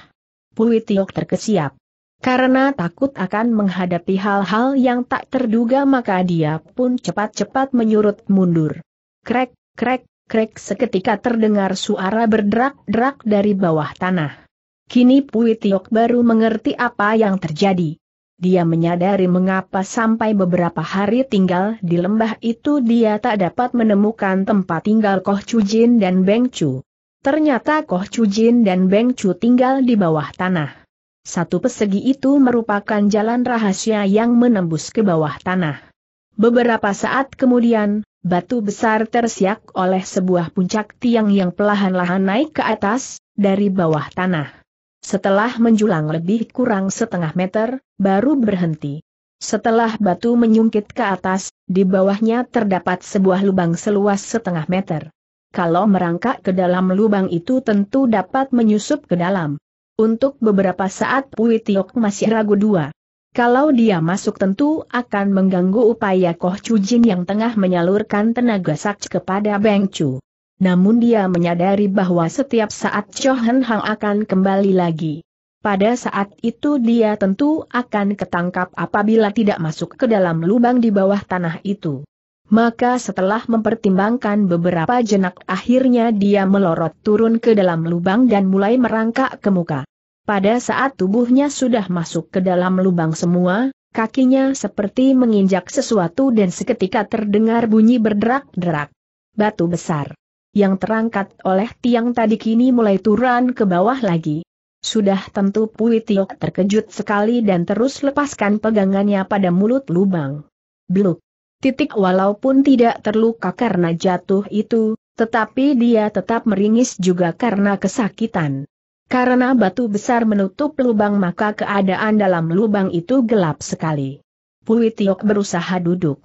Pui Tiok terkesiap. Karena takut akan menghadapi hal-hal yang tak terduga maka dia pun cepat-cepat menyurut mundur. Krek, krek, krek seketika terdengar suara berderak-derak dari bawah tanah. Kini Pui Tiok baru mengerti apa yang terjadi. Dia menyadari mengapa sampai beberapa hari tinggal di lembah itu dia tak dapat menemukan tempat tinggal Koh Chujin dan Beng Chu. Ternyata Koh Chujin dan Beng Chu tinggal di bawah tanah. Satu pesegi itu merupakan jalan rahasia yang menembus ke bawah tanah. Beberapa saat kemudian, batu besar tersiak oleh sebuah puncak tiang yang pelahan-lahan naik ke atas, dari bawah tanah. Setelah menjulang lebih kurang setengah meter, baru berhenti. Setelah batu menyungkit ke atas, di bawahnya terdapat sebuah lubang seluas setengah meter. Kalau merangkak ke dalam lubang itu tentu dapat menyusup ke dalam. Untuk beberapa saat Pui Tiok masih ragu dua. Kalau dia masuk tentu akan mengganggu upaya Koh Jin yang tengah menyalurkan tenaga sakti kepada Beng Chu namun dia menyadari bahwa setiap saat Chohan Hang akan kembali lagi. Pada saat itu dia tentu akan ketangkap apabila tidak masuk ke dalam lubang di bawah tanah itu. Maka setelah mempertimbangkan beberapa jenak akhirnya dia melorot turun ke dalam lubang dan mulai merangkak ke muka. Pada saat tubuhnya sudah masuk ke dalam lubang semua, kakinya seperti menginjak sesuatu dan seketika terdengar bunyi berderak-derak. Batu besar yang terangkat oleh tiang tadi kini mulai turun ke bawah lagi. Sudah tentu Pui Tiok terkejut sekali dan terus lepaskan pegangannya pada mulut lubang. Bluk. Titik walaupun tidak terluka karena jatuh itu, tetapi dia tetap meringis juga karena kesakitan. Karena batu besar menutup lubang maka keadaan dalam lubang itu gelap sekali. Pui Tiok berusaha duduk.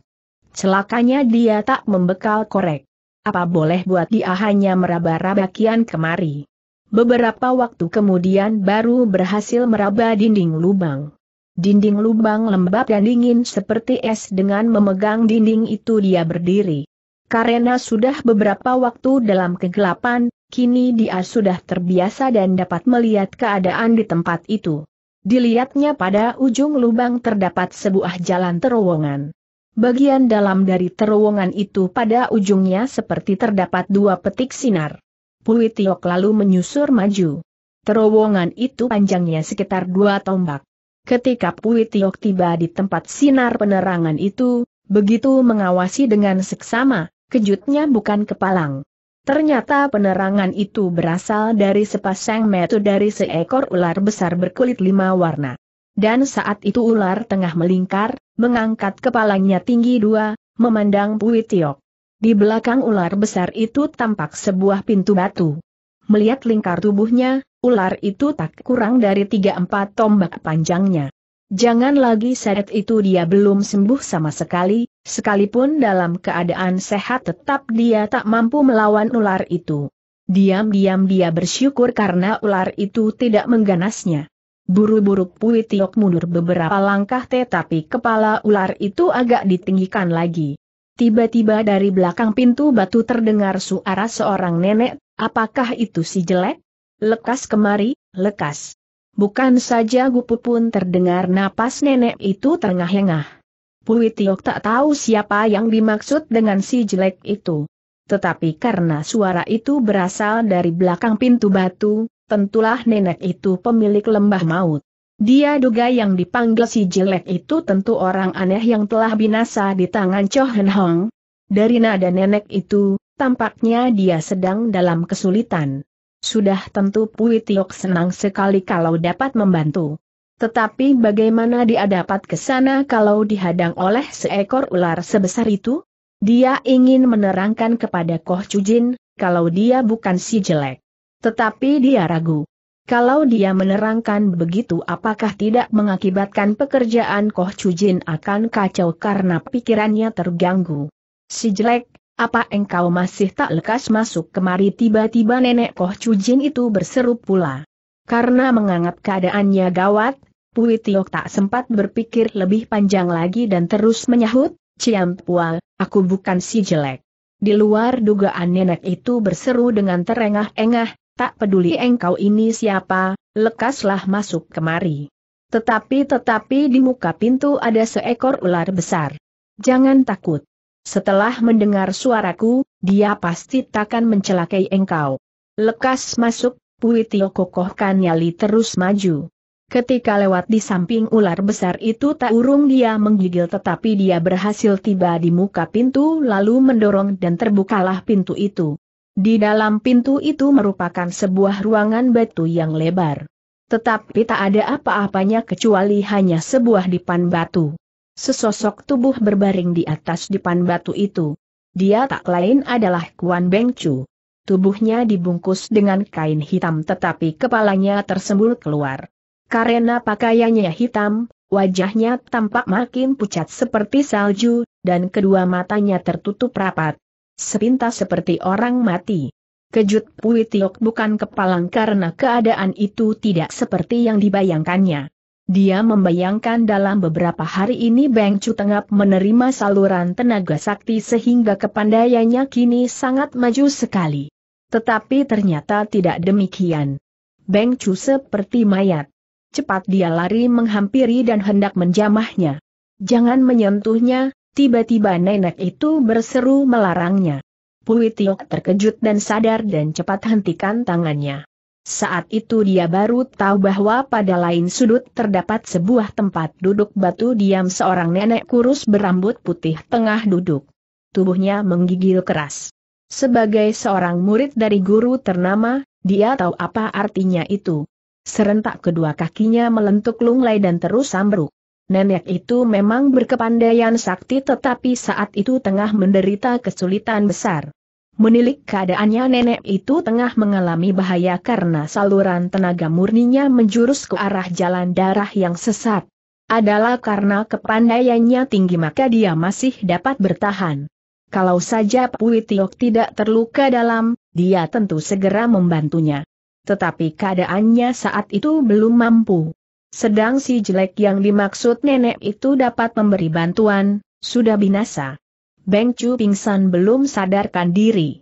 Celakanya dia tak membekal korek. Apa boleh buat dia hanya meraba-raba kian kemari. Beberapa waktu kemudian baru berhasil meraba dinding lubang. Dinding lubang lembab dan dingin seperti es dengan memegang dinding itu dia berdiri. Karena sudah beberapa waktu dalam kegelapan, kini dia sudah terbiasa dan dapat melihat keadaan di tempat itu. Dilihatnya pada ujung lubang terdapat sebuah jalan terowongan. Bagian dalam dari terowongan itu pada ujungnya seperti terdapat dua petik sinar. Pui Tiok lalu menyusur maju. Terowongan itu panjangnya sekitar dua tombak. Ketika Pui Tiok tiba di tempat sinar penerangan itu, begitu mengawasi dengan seksama, kejutnya bukan kepalang. Ternyata penerangan itu berasal dari sepasang metu dari seekor ular besar berkulit lima warna. Dan saat itu ular tengah melingkar, mengangkat kepalanya tinggi dua, memandang Pui Tiok. Di belakang ular besar itu tampak sebuah pintu batu. Melihat lingkar tubuhnya, ular itu tak kurang dari tiga empat tombak panjangnya. Jangan lagi seret itu dia belum sembuh sama sekali, sekalipun dalam keadaan sehat tetap dia tak mampu melawan ular itu. Diam-diam dia bersyukur karena ular itu tidak mengganasnya. Buru-buru Pui mundur beberapa langkah tetapi kepala ular itu agak ditinggikan lagi. Tiba-tiba dari belakang pintu batu terdengar suara seorang nenek, apakah itu si jelek? Lekas kemari, lekas. Bukan saja gupu pun terdengar napas nenek itu terengah-engah. Pui Tiok tak tahu siapa yang dimaksud dengan si jelek itu. Tetapi karena suara itu berasal dari belakang pintu batu, tentulah nenek itu pemilik lembah maut. Dia duga yang dipanggil si jelek itu tentu orang aneh yang telah binasa di tangan Cho Hen Hong. Dari nada nenek itu, tampaknya dia sedang dalam kesulitan. Sudah tentu Pui Tiok senang sekali kalau dapat membantu. Tetapi bagaimana dia dapat ke sana kalau dihadang oleh seekor ular sebesar itu? Dia ingin menerangkan kepada Koh Chujin, kalau dia bukan si jelek. Tetapi dia ragu. Kalau dia menerangkan begitu apakah tidak mengakibatkan pekerjaan Koh Chujin akan kacau karena pikirannya terganggu. Si jelek, apa engkau masih tak lekas masuk kemari tiba-tiba nenek Koh Chujin itu berseru pula. Karena menganggap keadaannya gawat, Pui Tiok tak sempat berpikir lebih panjang lagi dan terus menyahut, Ciam Pual, aku bukan si jelek. Di luar dugaan nenek itu berseru dengan terengah-engah, tak peduli engkau ini siapa, lekaslah masuk kemari. Tetapi-tetapi di muka pintu ada seekor ular besar. Jangan takut. Setelah mendengar suaraku, dia pasti takkan mencelakai engkau. Lekas masuk, Puitio kokohkan nyali terus maju. Ketika lewat di samping ular besar itu tak urung dia menggigil tetapi dia berhasil tiba di muka pintu lalu mendorong dan terbukalah pintu itu. Di dalam pintu itu merupakan sebuah ruangan batu yang lebar. Tetapi tak ada apa-apanya kecuali hanya sebuah dipan batu. Sesosok tubuh berbaring di atas dipan batu itu. Dia tak lain adalah Kuan Beng Chu. Tubuhnya dibungkus dengan kain hitam tetapi kepalanya tersembul keluar. Karena pakaiannya hitam, wajahnya tampak makin pucat seperti salju, dan kedua matanya tertutup rapat sepintas seperti orang mati. Kejut Pui Tiok bukan kepalang karena keadaan itu tidak seperti yang dibayangkannya. Dia membayangkan dalam beberapa hari ini Beng Chu Tengap menerima saluran tenaga sakti sehingga kepandaiannya kini sangat maju sekali. Tetapi ternyata tidak demikian. Beng Chu seperti mayat. Cepat dia lari menghampiri dan hendak menjamahnya. Jangan menyentuhnya, Tiba-tiba nenek itu berseru melarangnya. Pui Tiok terkejut dan sadar dan cepat hentikan tangannya. Saat itu dia baru tahu bahwa pada lain sudut terdapat sebuah tempat duduk batu diam seorang nenek kurus berambut putih tengah duduk. Tubuhnya menggigil keras. Sebagai seorang murid dari guru ternama, dia tahu apa artinya itu. Serentak kedua kakinya melentuk lunglai dan terus ambruk. Nenek itu memang berkepandaian sakti tetapi saat itu tengah menderita kesulitan besar. Menilik keadaannya nenek itu tengah mengalami bahaya karena saluran tenaga murninya menjurus ke arah jalan darah yang sesat. Adalah karena kepandaiannya tinggi maka dia masih dapat bertahan. Kalau saja Pui Tiok tidak terluka dalam, dia tentu segera membantunya. Tetapi keadaannya saat itu belum mampu. Sedang si jelek yang dimaksud nenek itu dapat memberi bantuan, sudah binasa. Beng Chu pingsan belum sadarkan diri.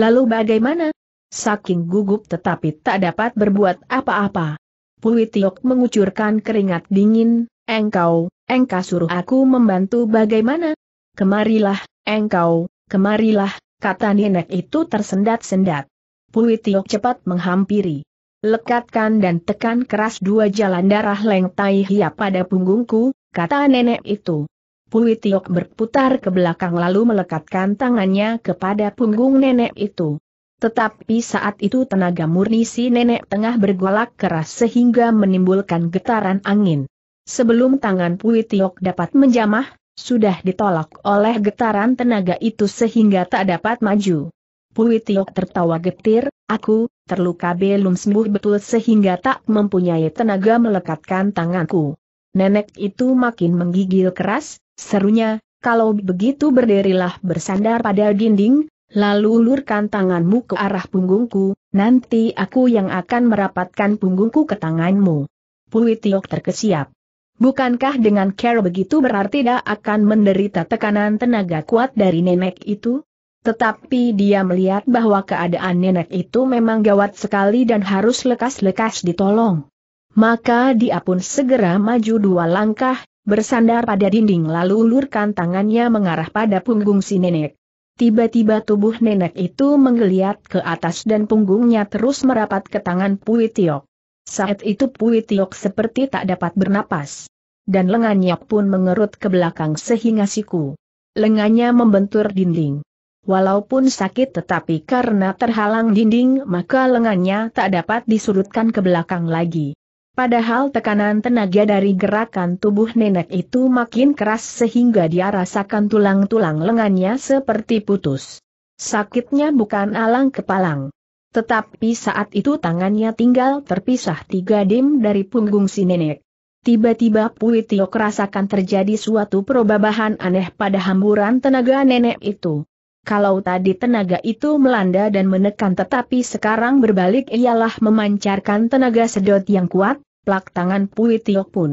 Lalu bagaimana? Saking gugup tetapi tak dapat berbuat apa-apa. Pui Tiok mengucurkan keringat dingin, engkau, engkau suruh aku membantu bagaimana? Kemarilah, engkau, kemarilah, kata nenek itu tersendat-sendat. Pui Tiok cepat menghampiri. Lekatkan dan tekan keras dua jalan darah Leng Tai Hia pada punggungku, kata nenek itu. Pui Tiok berputar ke belakang lalu melekatkan tangannya kepada punggung nenek itu. Tetapi saat itu tenaga murni si nenek tengah bergolak keras sehingga menimbulkan getaran angin. Sebelum tangan Pui Tiok dapat menjamah, sudah ditolak oleh getaran tenaga itu sehingga tak dapat maju. Pui Tiok tertawa getir, aku, terluka belum sembuh betul sehingga tak mempunyai tenaga melekatkan tanganku. Nenek itu makin menggigil keras, serunya, kalau begitu berdirilah bersandar pada dinding, lalu ulurkan tanganmu ke arah punggungku, nanti aku yang akan merapatkan punggungku ke tanganmu. Pui Tiok terkesiap. Bukankah dengan care begitu berarti dia akan menderita tekanan tenaga kuat dari nenek itu? Tetapi dia melihat bahwa keadaan nenek itu memang gawat sekali dan harus lekas-lekas ditolong. Maka dia pun segera maju dua langkah, bersandar pada dinding lalu ulurkan tangannya mengarah pada punggung si nenek. Tiba-tiba tubuh nenek itu menggeliat ke atas dan punggungnya terus merapat ke tangan Pui Tiok. Saat itu Pui Tiok seperti tak dapat bernapas. Dan lengannya pun mengerut ke belakang sehingga siku. Lengannya membentur dinding. Walaupun sakit tetapi karena terhalang dinding maka lengannya tak dapat disurutkan ke belakang lagi. Padahal tekanan tenaga dari gerakan tubuh nenek itu makin keras sehingga dia rasakan tulang-tulang lengannya seperti putus. Sakitnya bukan alang kepalang. Tetapi saat itu tangannya tinggal terpisah tiga dim dari punggung si nenek. Tiba-tiba Pui Tio terjadi suatu perubahan aneh pada hamburan tenaga nenek itu. Kalau tadi tenaga itu melanda dan menekan tetapi sekarang berbalik ialah memancarkan tenaga sedot yang kuat, plak tangan Pui Tiok pun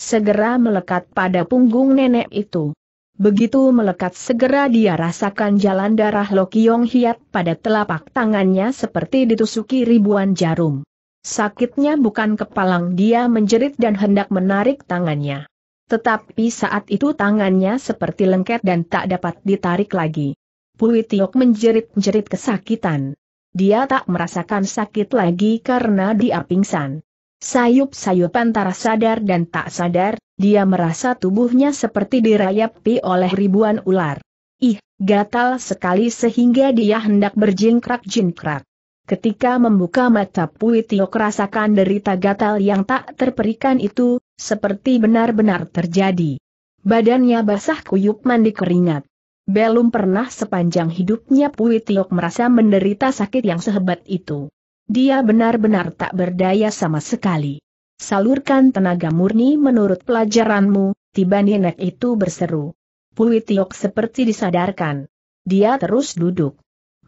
segera melekat pada punggung nenek itu. Begitu melekat segera dia rasakan jalan darah Lokiong Hiat pada telapak tangannya seperti ditusuki ribuan jarum. Sakitnya bukan kepalang dia menjerit dan hendak menarik tangannya. Tetapi saat itu tangannya seperti lengket dan tak dapat ditarik lagi. Pui Tiok menjerit-jerit kesakitan. Dia tak merasakan sakit lagi karena dia pingsan. Sayup-sayup antara sadar dan tak sadar, dia merasa tubuhnya seperti dirayapi oleh ribuan ular. Ih, gatal sekali sehingga dia hendak berjingkrak-jingkrak. Ketika membuka mata Pui Tiok rasakan derita gatal yang tak terperikan itu, seperti benar-benar terjadi. Badannya basah kuyup mandi keringat. Belum pernah sepanjang hidupnya Pui Tiok merasa menderita sakit yang sehebat itu. Dia benar-benar tak berdaya sama sekali. Salurkan tenaga murni menurut pelajaranmu, tiba nenek itu berseru. Pui Tiok seperti disadarkan. Dia terus duduk.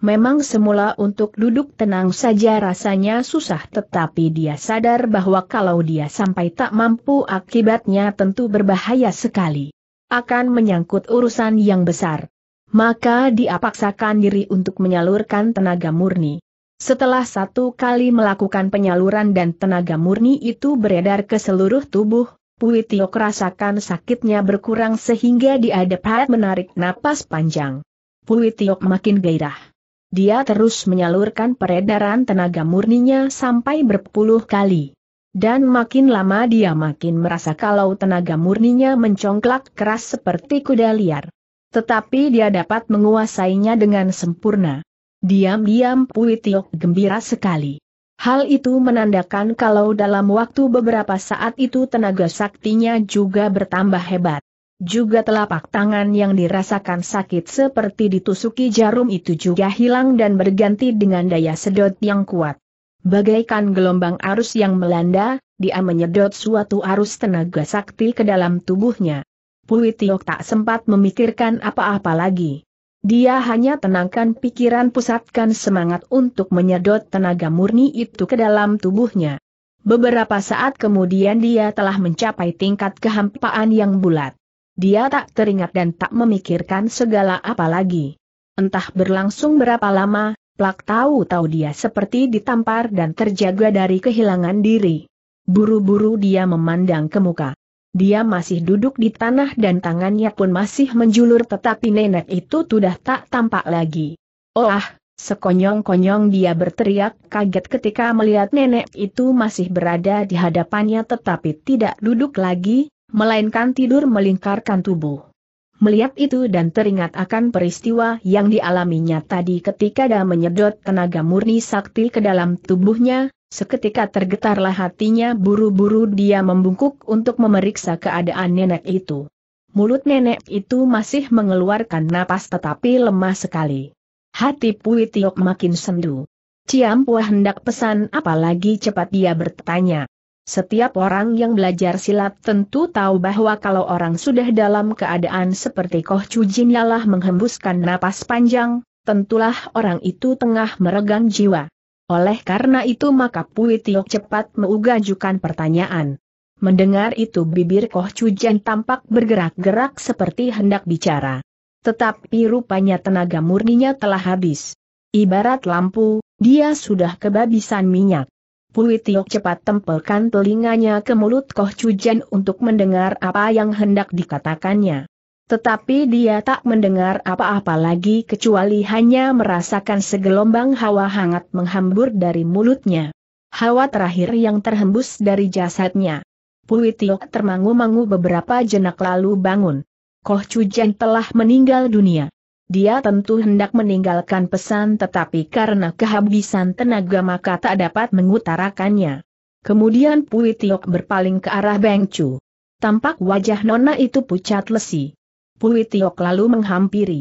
Memang semula untuk duduk tenang saja rasanya susah tetapi dia sadar bahwa kalau dia sampai tak mampu akibatnya tentu berbahaya sekali. Akan menyangkut urusan yang besar maka dia paksakan diri untuk menyalurkan tenaga murni. Setelah satu kali melakukan penyaluran dan tenaga murni itu beredar ke seluruh tubuh, Pui Tiok rasakan sakitnya berkurang sehingga dia dapat menarik napas panjang. Pui makin gairah. Dia terus menyalurkan peredaran tenaga murninya sampai berpuluh kali. Dan makin lama dia makin merasa kalau tenaga murninya mencongklak keras seperti kuda liar. Tetapi dia dapat menguasainya dengan sempurna. Diam-diam Pui gembira sekali. Hal itu menandakan kalau dalam waktu beberapa saat itu tenaga saktinya juga bertambah hebat. Juga telapak tangan yang dirasakan sakit seperti ditusuki jarum itu juga hilang dan berganti dengan daya sedot yang kuat. Bagaikan gelombang arus yang melanda, dia menyedot suatu arus tenaga sakti ke dalam tubuhnya. Pui Tiok tak sempat memikirkan apa-apa lagi. Dia hanya tenangkan pikiran pusatkan semangat untuk menyedot tenaga murni itu ke dalam tubuhnya. Beberapa saat kemudian dia telah mencapai tingkat kehampaan yang bulat. Dia tak teringat dan tak memikirkan segala apa lagi. Entah berlangsung berapa lama, plak tahu-tahu dia seperti ditampar dan terjaga dari kehilangan diri. Buru-buru dia memandang ke muka. Dia masih duduk di tanah dan tangannya pun masih menjulur tetapi nenek itu sudah tak tampak lagi. Oh ah, sekonyong-konyong dia berteriak kaget ketika melihat nenek itu masih berada di hadapannya tetapi tidak duduk lagi, melainkan tidur melingkarkan tubuh. Melihat itu dan teringat akan peristiwa yang dialaminya tadi ketika dia menyedot tenaga murni sakti ke dalam tubuhnya, Seketika tergetarlah hatinya buru-buru dia membungkuk untuk memeriksa keadaan nenek itu. Mulut nenek itu masih mengeluarkan napas tetapi lemah sekali. Hati Pui Tiok makin sendu. Puah hendak pesan apalagi cepat dia bertanya. Setiap orang yang belajar silat tentu tahu bahwa kalau orang sudah dalam keadaan seperti Koh Cujin ialah menghembuskan napas panjang, tentulah orang itu tengah meregang jiwa. Oleh karena itu maka Pui Tiok cepat mengajukan pertanyaan. Mendengar itu bibir Koh Chujan tampak bergerak-gerak seperti hendak bicara. Tetapi rupanya tenaga murninya telah habis. Ibarat lampu, dia sudah kebabisan minyak. Pui Tiok cepat tempelkan telinganya ke mulut Koh Chujan untuk mendengar apa yang hendak dikatakannya. Tetapi dia tak mendengar apa-apa lagi kecuali hanya merasakan segelombang hawa hangat menghambur dari mulutnya. Hawa terakhir yang terhembus dari jasadnya. Pui Tiok termangu-mangu beberapa jenak lalu bangun. Koh Chujan telah meninggal dunia. Dia tentu hendak meninggalkan pesan tetapi karena kehabisan tenaga maka tak dapat mengutarakannya. Kemudian Pui Tiok berpaling ke arah Beng Chu. Tampak wajah Nona itu pucat lesi. Pui Tiok lalu menghampiri.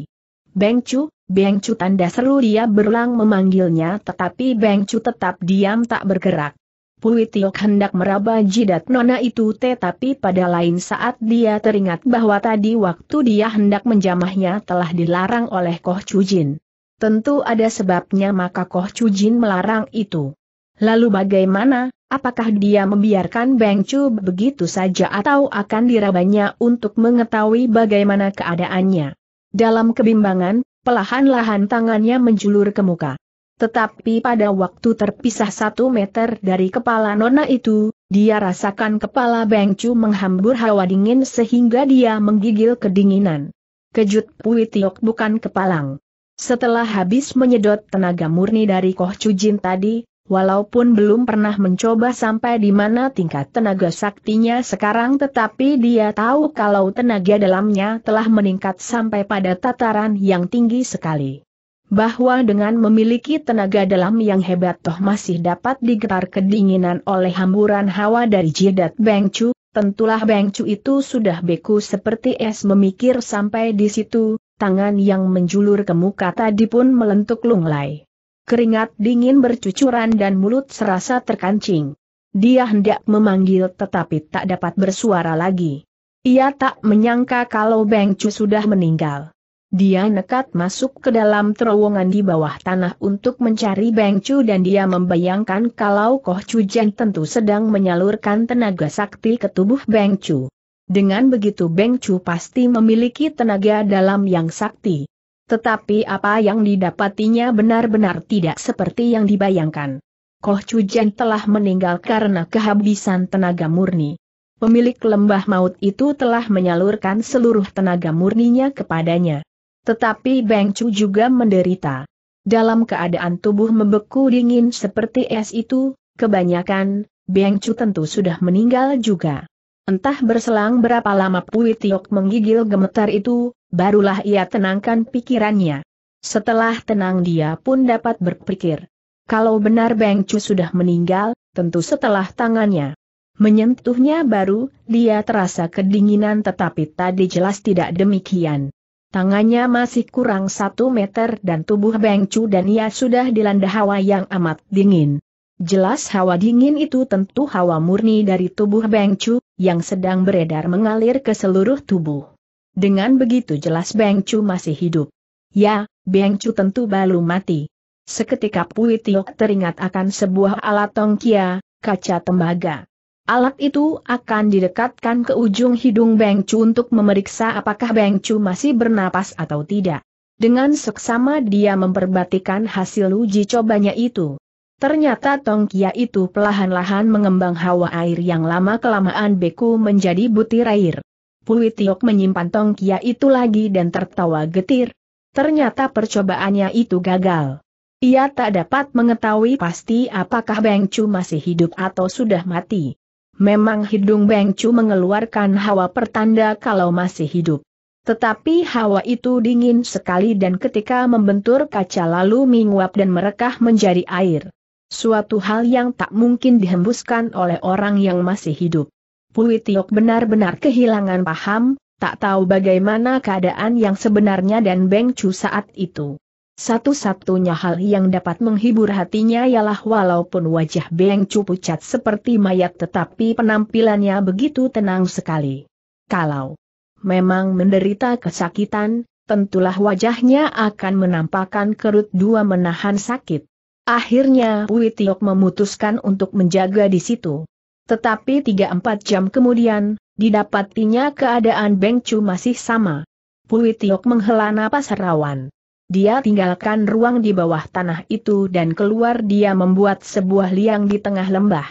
Beng Chu, Beng Chu tanda seru dia berulang memanggilnya tetapi Beng Chu tetap diam tak bergerak. Pui Tiok hendak meraba jidat nona itu tetapi pada lain saat dia teringat bahwa tadi waktu dia hendak menjamahnya telah dilarang oleh Koh Chujin. Tentu ada sebabnya maka Koh Chujin melarang itu. Lalu bagaimana, Apakah dia membiarkan Beng Chu begitu saja atau akan dirabanya untuk mengetahui bagaimana keadaannya? Dalam kebimbangan, pelahan-lahan tangannya menjulur ke muka. Tetapi pada waktu terpisah satu meter dari kepala nona itu, dia rasakan kepala Beng Chu menghambur hawa dingin sehingga dia menggigil kedinginan. Kejut Pui Tiok bukan kepalang. Setelah habis menyedot tenaga murni dari Koh Jin tadi, Walaupun belum pernah mencoba sampai di mana tingkat tenaga saktinya sekarang tetapi dia tahu kalau tenaga dalamnya telah meningkat sampai pada tataran yang tinggi sekali. Bahwa dengan memiliki tenaga dalam yang hebat toh masih dapat digetar kedinginan oleh hamburan hawa dari jidat Bengcu, tentulah Bengcu itu sudah beku seperti es memikir sampai di situ, tangan yang menjulur ke muka tadi pun melentuk lunglai. Keringat dingin bercucuran dan mulut serasa terkancing. Dia hendak memanggil tetapi tak dapat bersuara lagi. Ia tak menyangka kalau Beng Chu sudah meninggal. Dia nekat masuk ke dalam terowongan di bawah tanah untuk mencari Beng Chu dan dia membayangkan kalau Koh Chu Jen tentu sedang menyalurkan tenaga sakti ke tubuh Beng Chu. Dengan begitu Beng Chu pasti memiliki tenaga dalam yang sakti. Tetapi apa yang didapatinya benar-benar tidak seperti yang dibayangkan. Koh Chujen telah meninggal karena kehabisan tenaga murni. Pemilik lembah maut itu telah menyalurkan seluruh tenaga murninya kepadanya. Tetapi Beng Chu juga menderita. Dalam keadaan tubuh membeku dingin seperti es itu, kebanyakan, Beng Chu tentu sudah meninggal juga. Entah berselang berapa lama Pui Tiok menggigil gemetar itu, barulah ia tenangkan pikirannya. Setelah tenang dia pun dapat berpikir. Kalau benar Beng Chu sudah meninggal, tentu setelah tangannya menyentuhnya baru, dia terasa kedinginan tetapi tadi jelas tidak demikian. Tangannya masih kurang satu meter dan tubuh Beng Chu dan ia sudah dilanda hawa yang amat dingin. Jelas hawa dingin itu tentu hawa murni dari tubuh Beng Chu, yang sedang beredar mengalir ke seluruh tubuh. Dengan begitu jelas Beng Chu masih hidup. Ya, Beng Chu tentu baru mati. Seketika Pui Tiok teringat akan sebuah alat tongkia, kaca tembaga. Alat itu akan didekatkan ke ujung hidung Beng Chu untuk memeriksa apakah Beng Chu masih bernapas atau tidak. Dengan seksama dia memperbatikan hasil uji cobanya itu. Ternyata tongkia itu perlahan-lahan mengembang hawa air yang lama-kelamaan beku menjadi butir air. Pui Tiok menyimpan Tong Kia itu lagi dan tertawa getir. Ternyata percobaannya itu gagal. Ia tak dapat mengetahui pasti apakah Beng Chu masih hidup atau sudah mati. Memang hidung Beng Chu mengeluarkan hawa pertanda kalau masih hidup. Tetapi hawa itu dingin sekali dan ketika membentur kaca lalu menguap dan merekah menjadi air. Suatu hal yang tak mungkin dihembuskan oleh orang yang masih hidup. Pui Tiok benar-benar kehilangan paham, tak tahu bagaimana keadaan yang sebenarnya dan Beng Chu saat itu. Satu-satunya hal yang dapat menghibur hatinya ialah walaupun wajah Beng Chu pucat seperti mayat tetapi penampilannya begitu tenang sekali. Kalau memang menderita kesakitan, tentulah wajahnya akan menampakkan kerut dua menahan sakit. Akhirnya Pui Tiok memutuskan untuk menjaga di situ. Tetapi 3-4 jam kemudian, didapatinya keadaan Beng Chu masih sama. Pui Tiok menghela napas rawan. Dia tinggalkan ruang di bawah tanah itu dan keluar dia membuat sebuah liang di tengah lembah.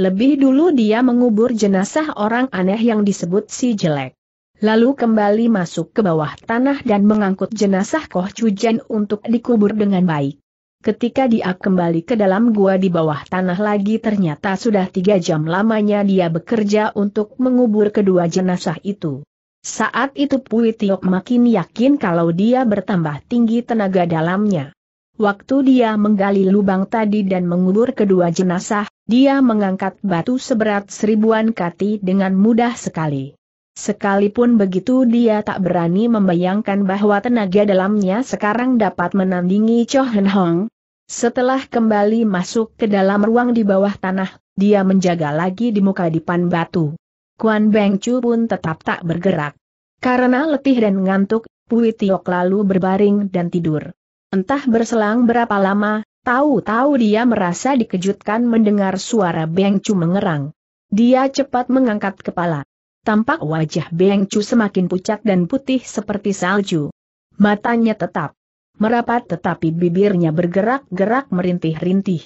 Lebih dulu dia mengubur jenazah orang aneh yang disebut si jelek. Lalu kembali masuk ke bawah tanah dan mengangkut jenazah Koh Chujen untuk dikubur dengan baik. Ketika dia kembali ke dalam gua di bawah tanah lagi ternyata sudah tiga jam lamanya dia bekerja untuk mengubur kedua jenazah itu. Saat itu Pui Tiok makin yakin kalau dia bertambah tinggi tenaga dalamnya. Waktu dia menggali lubang tadi dan mengubur kedua jenazah, dia mengangkat batu seberat seribuan kati dengan mudah sekali. Sekalipun begitu dia tak berani membayangkan bahwa tenaga dalamnya sekarang dapat menandingi Cho Hen Hong. Setelah kembali masuk ke dalam ruang di bawah tanah, dia menjaga lagi di muka dipan batu. Kuan Beng Chu pun tetap tak bergerak. Karena letih dan ngantuk, Pui Tiok lalu berbaring dan tidur. Entah berselang berapa lama, Tahu-tahu dia merasa dikejutkan mendengar suara Beng Chu mengerang. Dia cepat mengangkat kepala tampak wajah Beng Chu semakin pucat dan putih seperti salju. Matanya tetap merapat tetapi bibirnya bergerak-gerak merintih-rintih.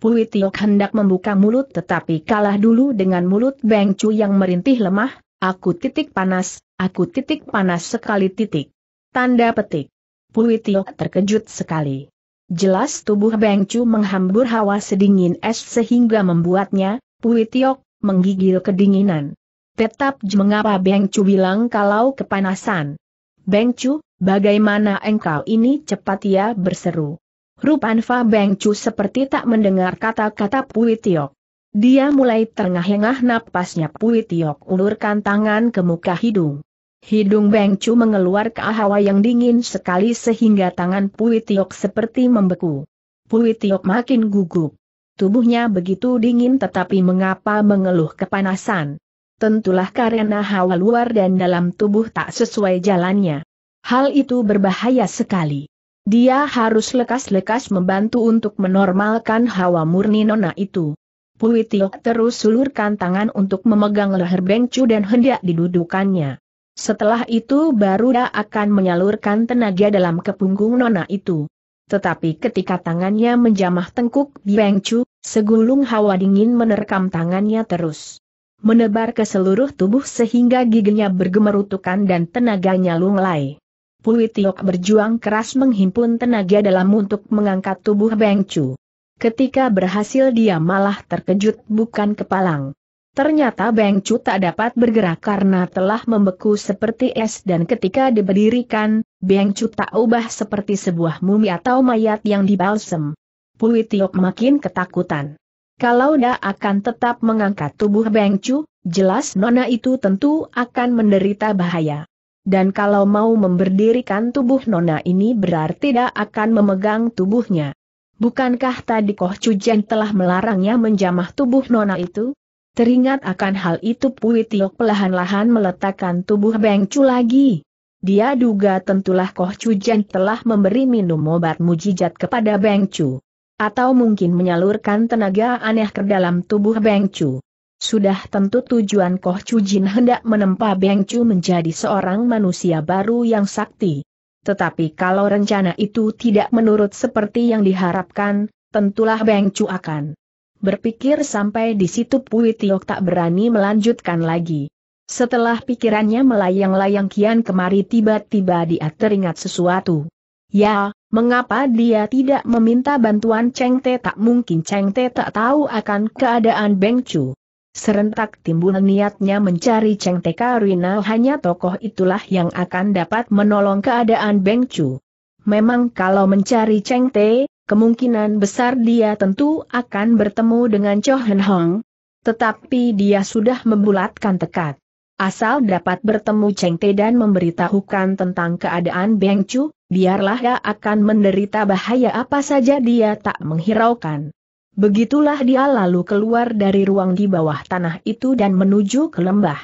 Pui Tiok hendak membuka mulut tetapi kalah dulu dengan mulut Beng Chu yang merintih lemah, aku titik panas, aku titik panas sekali titik. Tanda petik. Pui Tiok terkejut sekali. Jelas tubuh Beng Chu menghambur hawa sedingin es sehingga membuatnya, Pui Tiok, menggigil kedinginan. Tetap mengapa Beng Cu bilang kalau kepanasan. Beng Cu, bagaimana engkau ini cepat ia berseru. Rupanfa Beng Cu seperti tak mendengar kata-kata Pui Tiok. Dia mulai terengah-engah napasnya Pui Tiok ulurkan tangan ke muka hidung. Hidung Beng Cu mengeluarkan hawa yang dingin sekali sehingga tangan Pui Tiok seperti membeku. Pui Tiok makin gugup. Tubuhnya begitu dingin tetapi mengapa mengeluh kepanasan tentulah karena hawa luar dan dalam tubuh tak sesuai jalannya. Hal itu berbahaya sekali. Dia harus lekas-lekas membantu untuk menormalkan hawa murni nona itu. Pui terus sulurkan tangan untuk memegang leher Beng dan hendak didudukannya. Setelah itu baru dia akan menyalurkan tenaga dalam ke punggung nona itu. Tetapi ketika tangannya menjamah tengkuk Beng Chu, segulung hawa dingin menerkam tangannya terus menebar ke seluruh tubuh sehingga giginya bergemerutukan dan tenaganya lunglai. Pui Tiok berjuang keras menghimpun tenaga dalam untuk mengangkat tubuh Beng Chu. Ketika berhasil dia malah terkejut bukan kepalang. Ternyata Beng Chu tak dapat bergerak karena telah membeku seperti es dan ketika diberdirikan, Beng Chu tak ubah seperti sebuah mumi atau mayat yang dibalsem. Pui Tiok makin ketakutan. Kalau dia akan tetap mengangkat tubuh Beng Chu, jelas nona itu tentu akan menderita bahaya. Dan kalau mau memberdirikan tubuh nona ini berarti dia akan memegang tubuhnya. Bukankah tadi Koh Jen telah melarangnya menjamah tubuh nona itu? Teringat akan hal itu Pui Tiok pelahan-lahan meletakkan tubuh Beng Chu lagi. Dia duga tentulah Koh Jen telah memberi minum obat mujijat kepada Beng Chu. Atau mungkin menyalurkan tenaga aneh ke dalam tubuh Beng Chu. Sudah tentu tujuan Koh Chu Jin hendak menempa Beng Chu menjadi seorang manusia baru yang sakti. Tetapi kalau rencana itu tidak menurut seperti yang diharapkan, tentulah Beng Chu akan berpikir sampai di situ Pui Tiok tak berani melanjutkan lagi. Setelah pikirannya melayang-layang kian kemari tiba-tiba dia teringat sesuatu. Ya, mengapa dia tidak meminta bantuan Cheng Te tak mungkin Cheng Te tak tahu akan keadaan Beng Chu. Serentak timbul niatnya mencari Cheng Te karena hanya tokoh itulah yang akan dapat menolong keadaan Beng Chu. Memang kalau mencari Cheng Te, kemungkinan besar dia tentu akan bertemu dengan Cho Hen Hong. Tetapi dia sudah membulatkan tekad. Asal dapat bertemu Cheng Te dan memberitahukan tentang keadaan Beng Chu, biarlah dia akan menderita bahaya apa saja dia tak menghiraukan. Begitulah dia lalu keluar dari ruang di bawah tanah itu dan menuju ke lembah.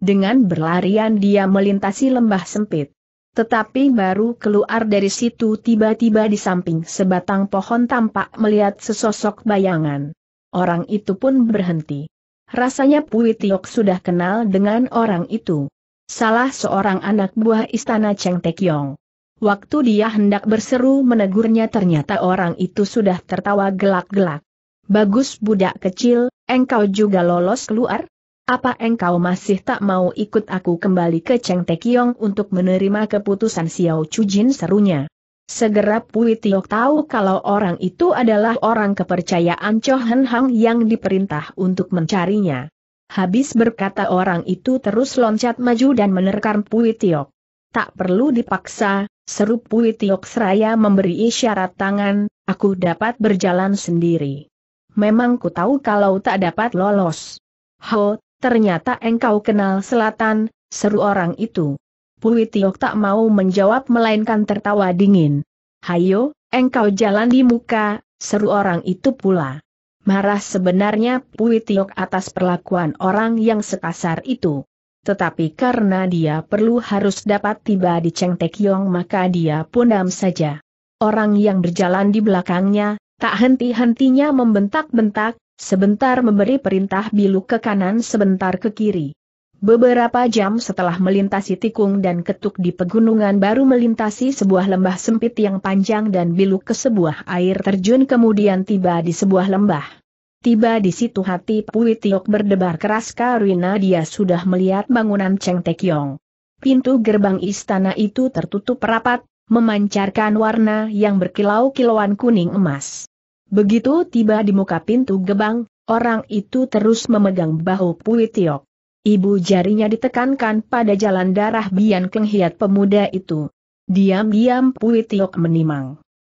Dengan berlarian dia melintasi lembah sempit. Tetapi baru keluar dari situ tiba-tiba di samping sebatang pohon tampak melihat sesosok bayangan. Orang itu pun berhenti. Rasanya Pui Tiok sudah kenal dengan orang itu. Salah seorang anak buah istana Cheng Tekyong. Waktu dia hendak berseru menegurnya ternyata orang itu sudah tertawa gelak-gelak. Bagus budak kecil, engkau juga lolos keluar? Apa engkau masih tak mau ikut aku kembali ke Cheng Tekiong untuk menerima keputusan Xiao Chujin serunya? Segera Pui Tiok tahu kalau orang itu adalah orang kepercayaan Cho Hen Hang yang diperintah untuk mencarinya. Habis berkata orang itu terus loncat maju dan menerkam Pui Tiok. Tak perlu dipaksa, Seru Pui Tiok Seraya memberi isyarat tangan, aku dapat berjalan sendiri. Memang ku tahu kalau tak dapat lolos. Ho, ternyata engkau kenal selatan, seru orang itu. Pui Tiok tak mau menjawab melainkan tertawa dingin. Hayo, engkau jalan di muka, seru orang itu pula. Marah sebenarnya Pui Tiok atas perlakuan orang yang sekasar itu tetapi karena dia perlu harus dapat tiba di Cheng Yong maka dia pun dam saja. Orang yang berjalan di belakangnya, tak henti-hentinya membentak-bentak, sebentar memberi perintah bilu ke kanan sebentar ke kiri. Beberapa jam setelah melintasi tikung dan ketuk di pegunungan baru melintasi sebuah lembah sempit yang panjang dan bilu ke sebuah air terjun kemudian tiba di sebuah lembah. Tiba di situ hati Pui Tiok berdebar keras karena dia sudah melihat bangunan Cheng Kiong. Pintu gerbang istana itu tertutup rapat, memancarkan warna yang berkilau-kilauan kuning emas. Begitu tiba di muka pintu gerbang, orang itu terus memegang bahu Pui Tiok. Ibu jarinya ditekankan pada jalan darah Bian Keng hiat pemuda itu. Diam-diam Pui Tiok menimang.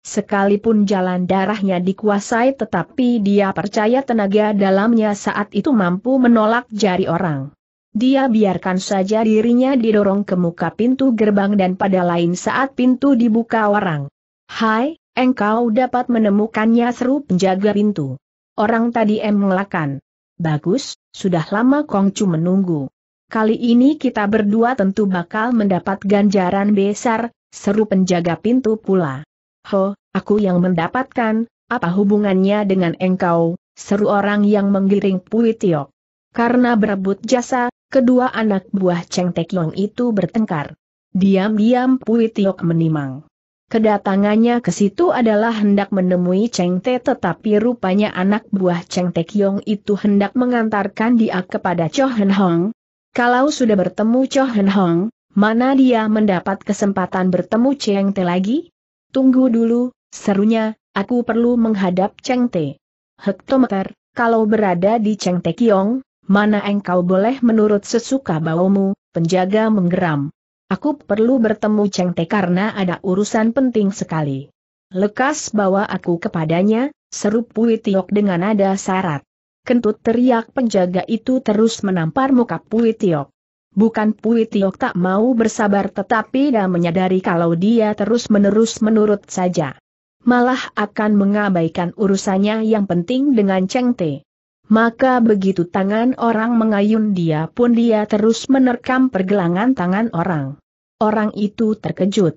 Sekalipun jalan darahnya dikuasai tetapi dia percaya tenaga dalamnya saat itu mampu menolak jari orang. Dia biarkan saja dirinya didorong ke muka pintu gerbang dan pada lain saat pintu dibuka orang. Hai, engkau dapat menemukannya seru penjaga pintu. Orang tadi mengelakan. Bagus, sudah lama Kongcu menunggu. Kali ini kita berdua tentu bakal mendapat ganjaran besar, seru penjaga pintu pula. Ho, Aku yang mendapatkan, apa hubungannya dengan engkau, seru orang yang menggiring Pui Tiok. Karena berebut jasa, kedua anak buah Cheng Yong itu bertengkar. Diam-diam Pui Tiok menimang. Kedatangannya ke situ adalah hendak menemui Cheng Te tetapi rupanya anak buah Cheng Yong itu hendak mengantarkan dia kepada Cho Hen Hong. Kalau sudah bertemu Cho Hen Hong, mana dia mendapat kesempatan bertemu Cheng Te lagi? Tunggu dulu, Serunya, aku perlu menghadap Cheng Te. Hektometer, kalau berada di Cheng Te Kiong, mana engkau boleh menurut sesuka baumu, penjaga menggeram. Aku perlu bertemu Cheng Te karena ada urusan penting sekali. Lekas bawa aku kepadanya, seru Pui Tiok dengan nada syarat. Kentut teriak penjaga itu terus menampar muka Pui Tiok. Bukan Pui Tiok tak mau bersabar tetapi dia menyadari kalau dia terus-menerus menurut saja malah akan mengabaikan urusannya yang penting dengan Cheng Te. Maka begitu tangan orang mengayun dia pun dia terus menerkam pergelangan tangan orang. Orang itu terkejut.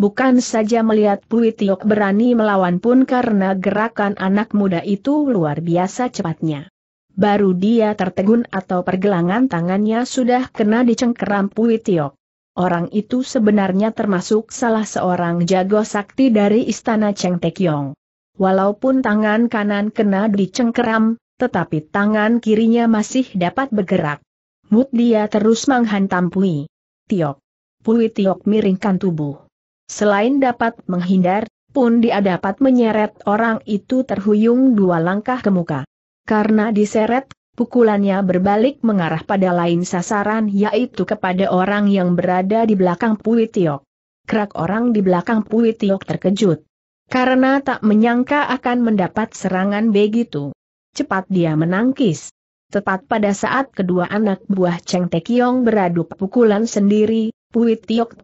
Bukan saja melihat Pui Tiok berani melawan pun karena gerakan anak muda itu luar biasa cepatnya. Baru dia tertegun atau pergelangan tangannya sudah kena dicengkeram Pui Tiok orang itu sebenarnya termasuk salah seorang jago sakti dari istana Cheng Tekyong. Walaupun tangan kanan kena dicengkeram, tetapi tangan kirinya masih dapat bergerak. Mut dia terus menghantam Pui. Tiok. Pui Tiok miringkan tubuh. Selain dapat menghindar, pun dia dapat menyeret orang itu terhuyung dua langkah ke muka. Karena diseret, Pukulannya berbalik mengarah pada lain sasaran yaitu kepada orang yang berada di belakang Pui Kerak orang di belakang Pui terkejut. Karena tak menyangka akan mendapat serangan begitu. Cepat dia menangkis. Tepat pada saat kedua anak buah Cheng Tekiong beradu pukulan sendiri, Pui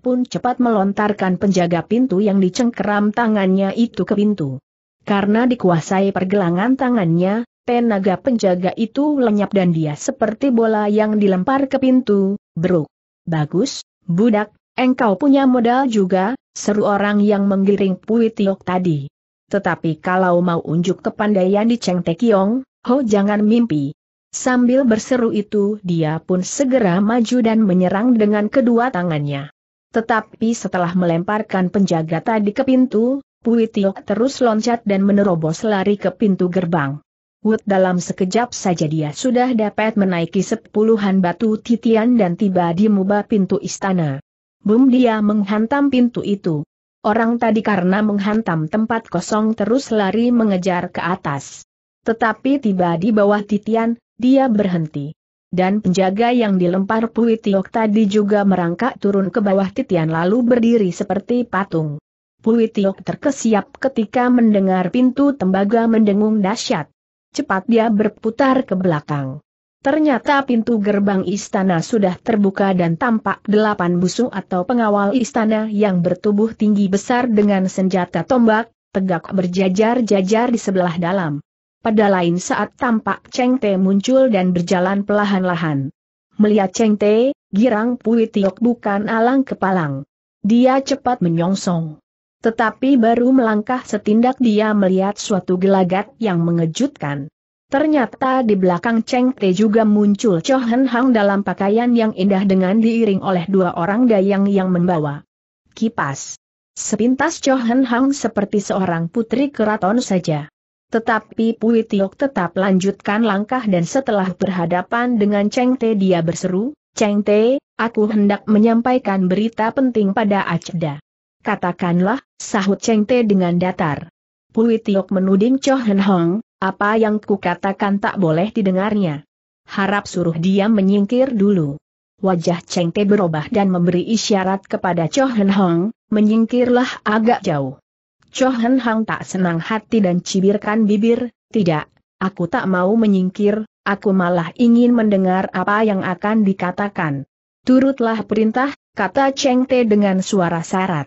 pun cepat melontarkan penjaga pintu yang dicengkeram tangannya itu ke pintu. Karena dikuasai pergelangan tangannya, Tenaga penjaga itu lenyap dan dia seperti bola yang dilempar ke pintu, beruk. Bagus, budak, engkau punya modal juga, seru orang yang menggiring Pui Tiok tadi. Tetapi kalau mau unjuk kepandaian di Cheng Tekiong, ho jangan mimpi. Sambil berseru itu dia pun segera maju dan menyerang dengan kedua tangannya. Tetapi setelah melemparkan penjaga tadi ke pintu, Pui Tiok terus loncat dan menerobos lari ke pintu gerbang. Wut dalam sekejap saja dia sudah dapat menaiki sepuluhan batu titian dan tiba di muba pintu istana. Bum dia menghantam pintu itu. Orang tadi karena menghantam tempat kosong terus lari mengejar ke atas. Tetapi tiba di bawah titian, dia berhenti. Dan penjaga yang dilempar Puitiok tadi juga merangkak turun ke bawah titian lalu berdiri seperti patung. Puitiok terkesiap ketika mendengar pintu tembaga mendengung dahsyat cepat dia berputar ke belakang. Ternyata pintu gerbang istana sudah terbuka dan tampak delapan busung atau pengawal istana yang bertubuh tinggi besar dengan senjata tombak, tegak berjajar-jajar di sebelah dalam. Pada lain saat tampak Cheng Te muncul dan berjalan perlahan-lahan. Melihat Cheng Te, girang Pui Tiok bukan alang kepalang. Dia cepat menyongsong. Tetapi baru melangkah setindak dia melihat suatu gelagat yang mengejutkan. Ternyata di belakang Cheng Te juga muncul Cho Hen Hang dalam pakaian yang indah dengan diiring oleh dua orang dayang yang membawa kipas. Sepintas Cho Hen Hang seperti seorang putri keraton saja. Tetapi Pui Tiok tetap lanjutkan langkah dan setelah berhadapan dengan Cheng Te dia berseru, Cheng Te, aku hendak menyampaikan berita penting pada Acda. Katakanlah, sahut Cheng Te dengan datar. Pui Tiok menuding Cho Hen Hong, apa yang kukatakan tak boleh didengarnya. Harap suruh dia menyingkir dulu. Wajah Cheng Te berubah dan memberi isyarat kepada Cho Hen Hong, menyingkirlah agak jauh. Cho Hen Hong tak senang hati dan cibirkan bibir, tidak, aku tak mau menyingkir, aku malah ingin mendengar apa yang akan dikatakan. Turutlah perintah, kata Cheng Te dengan suara syarat.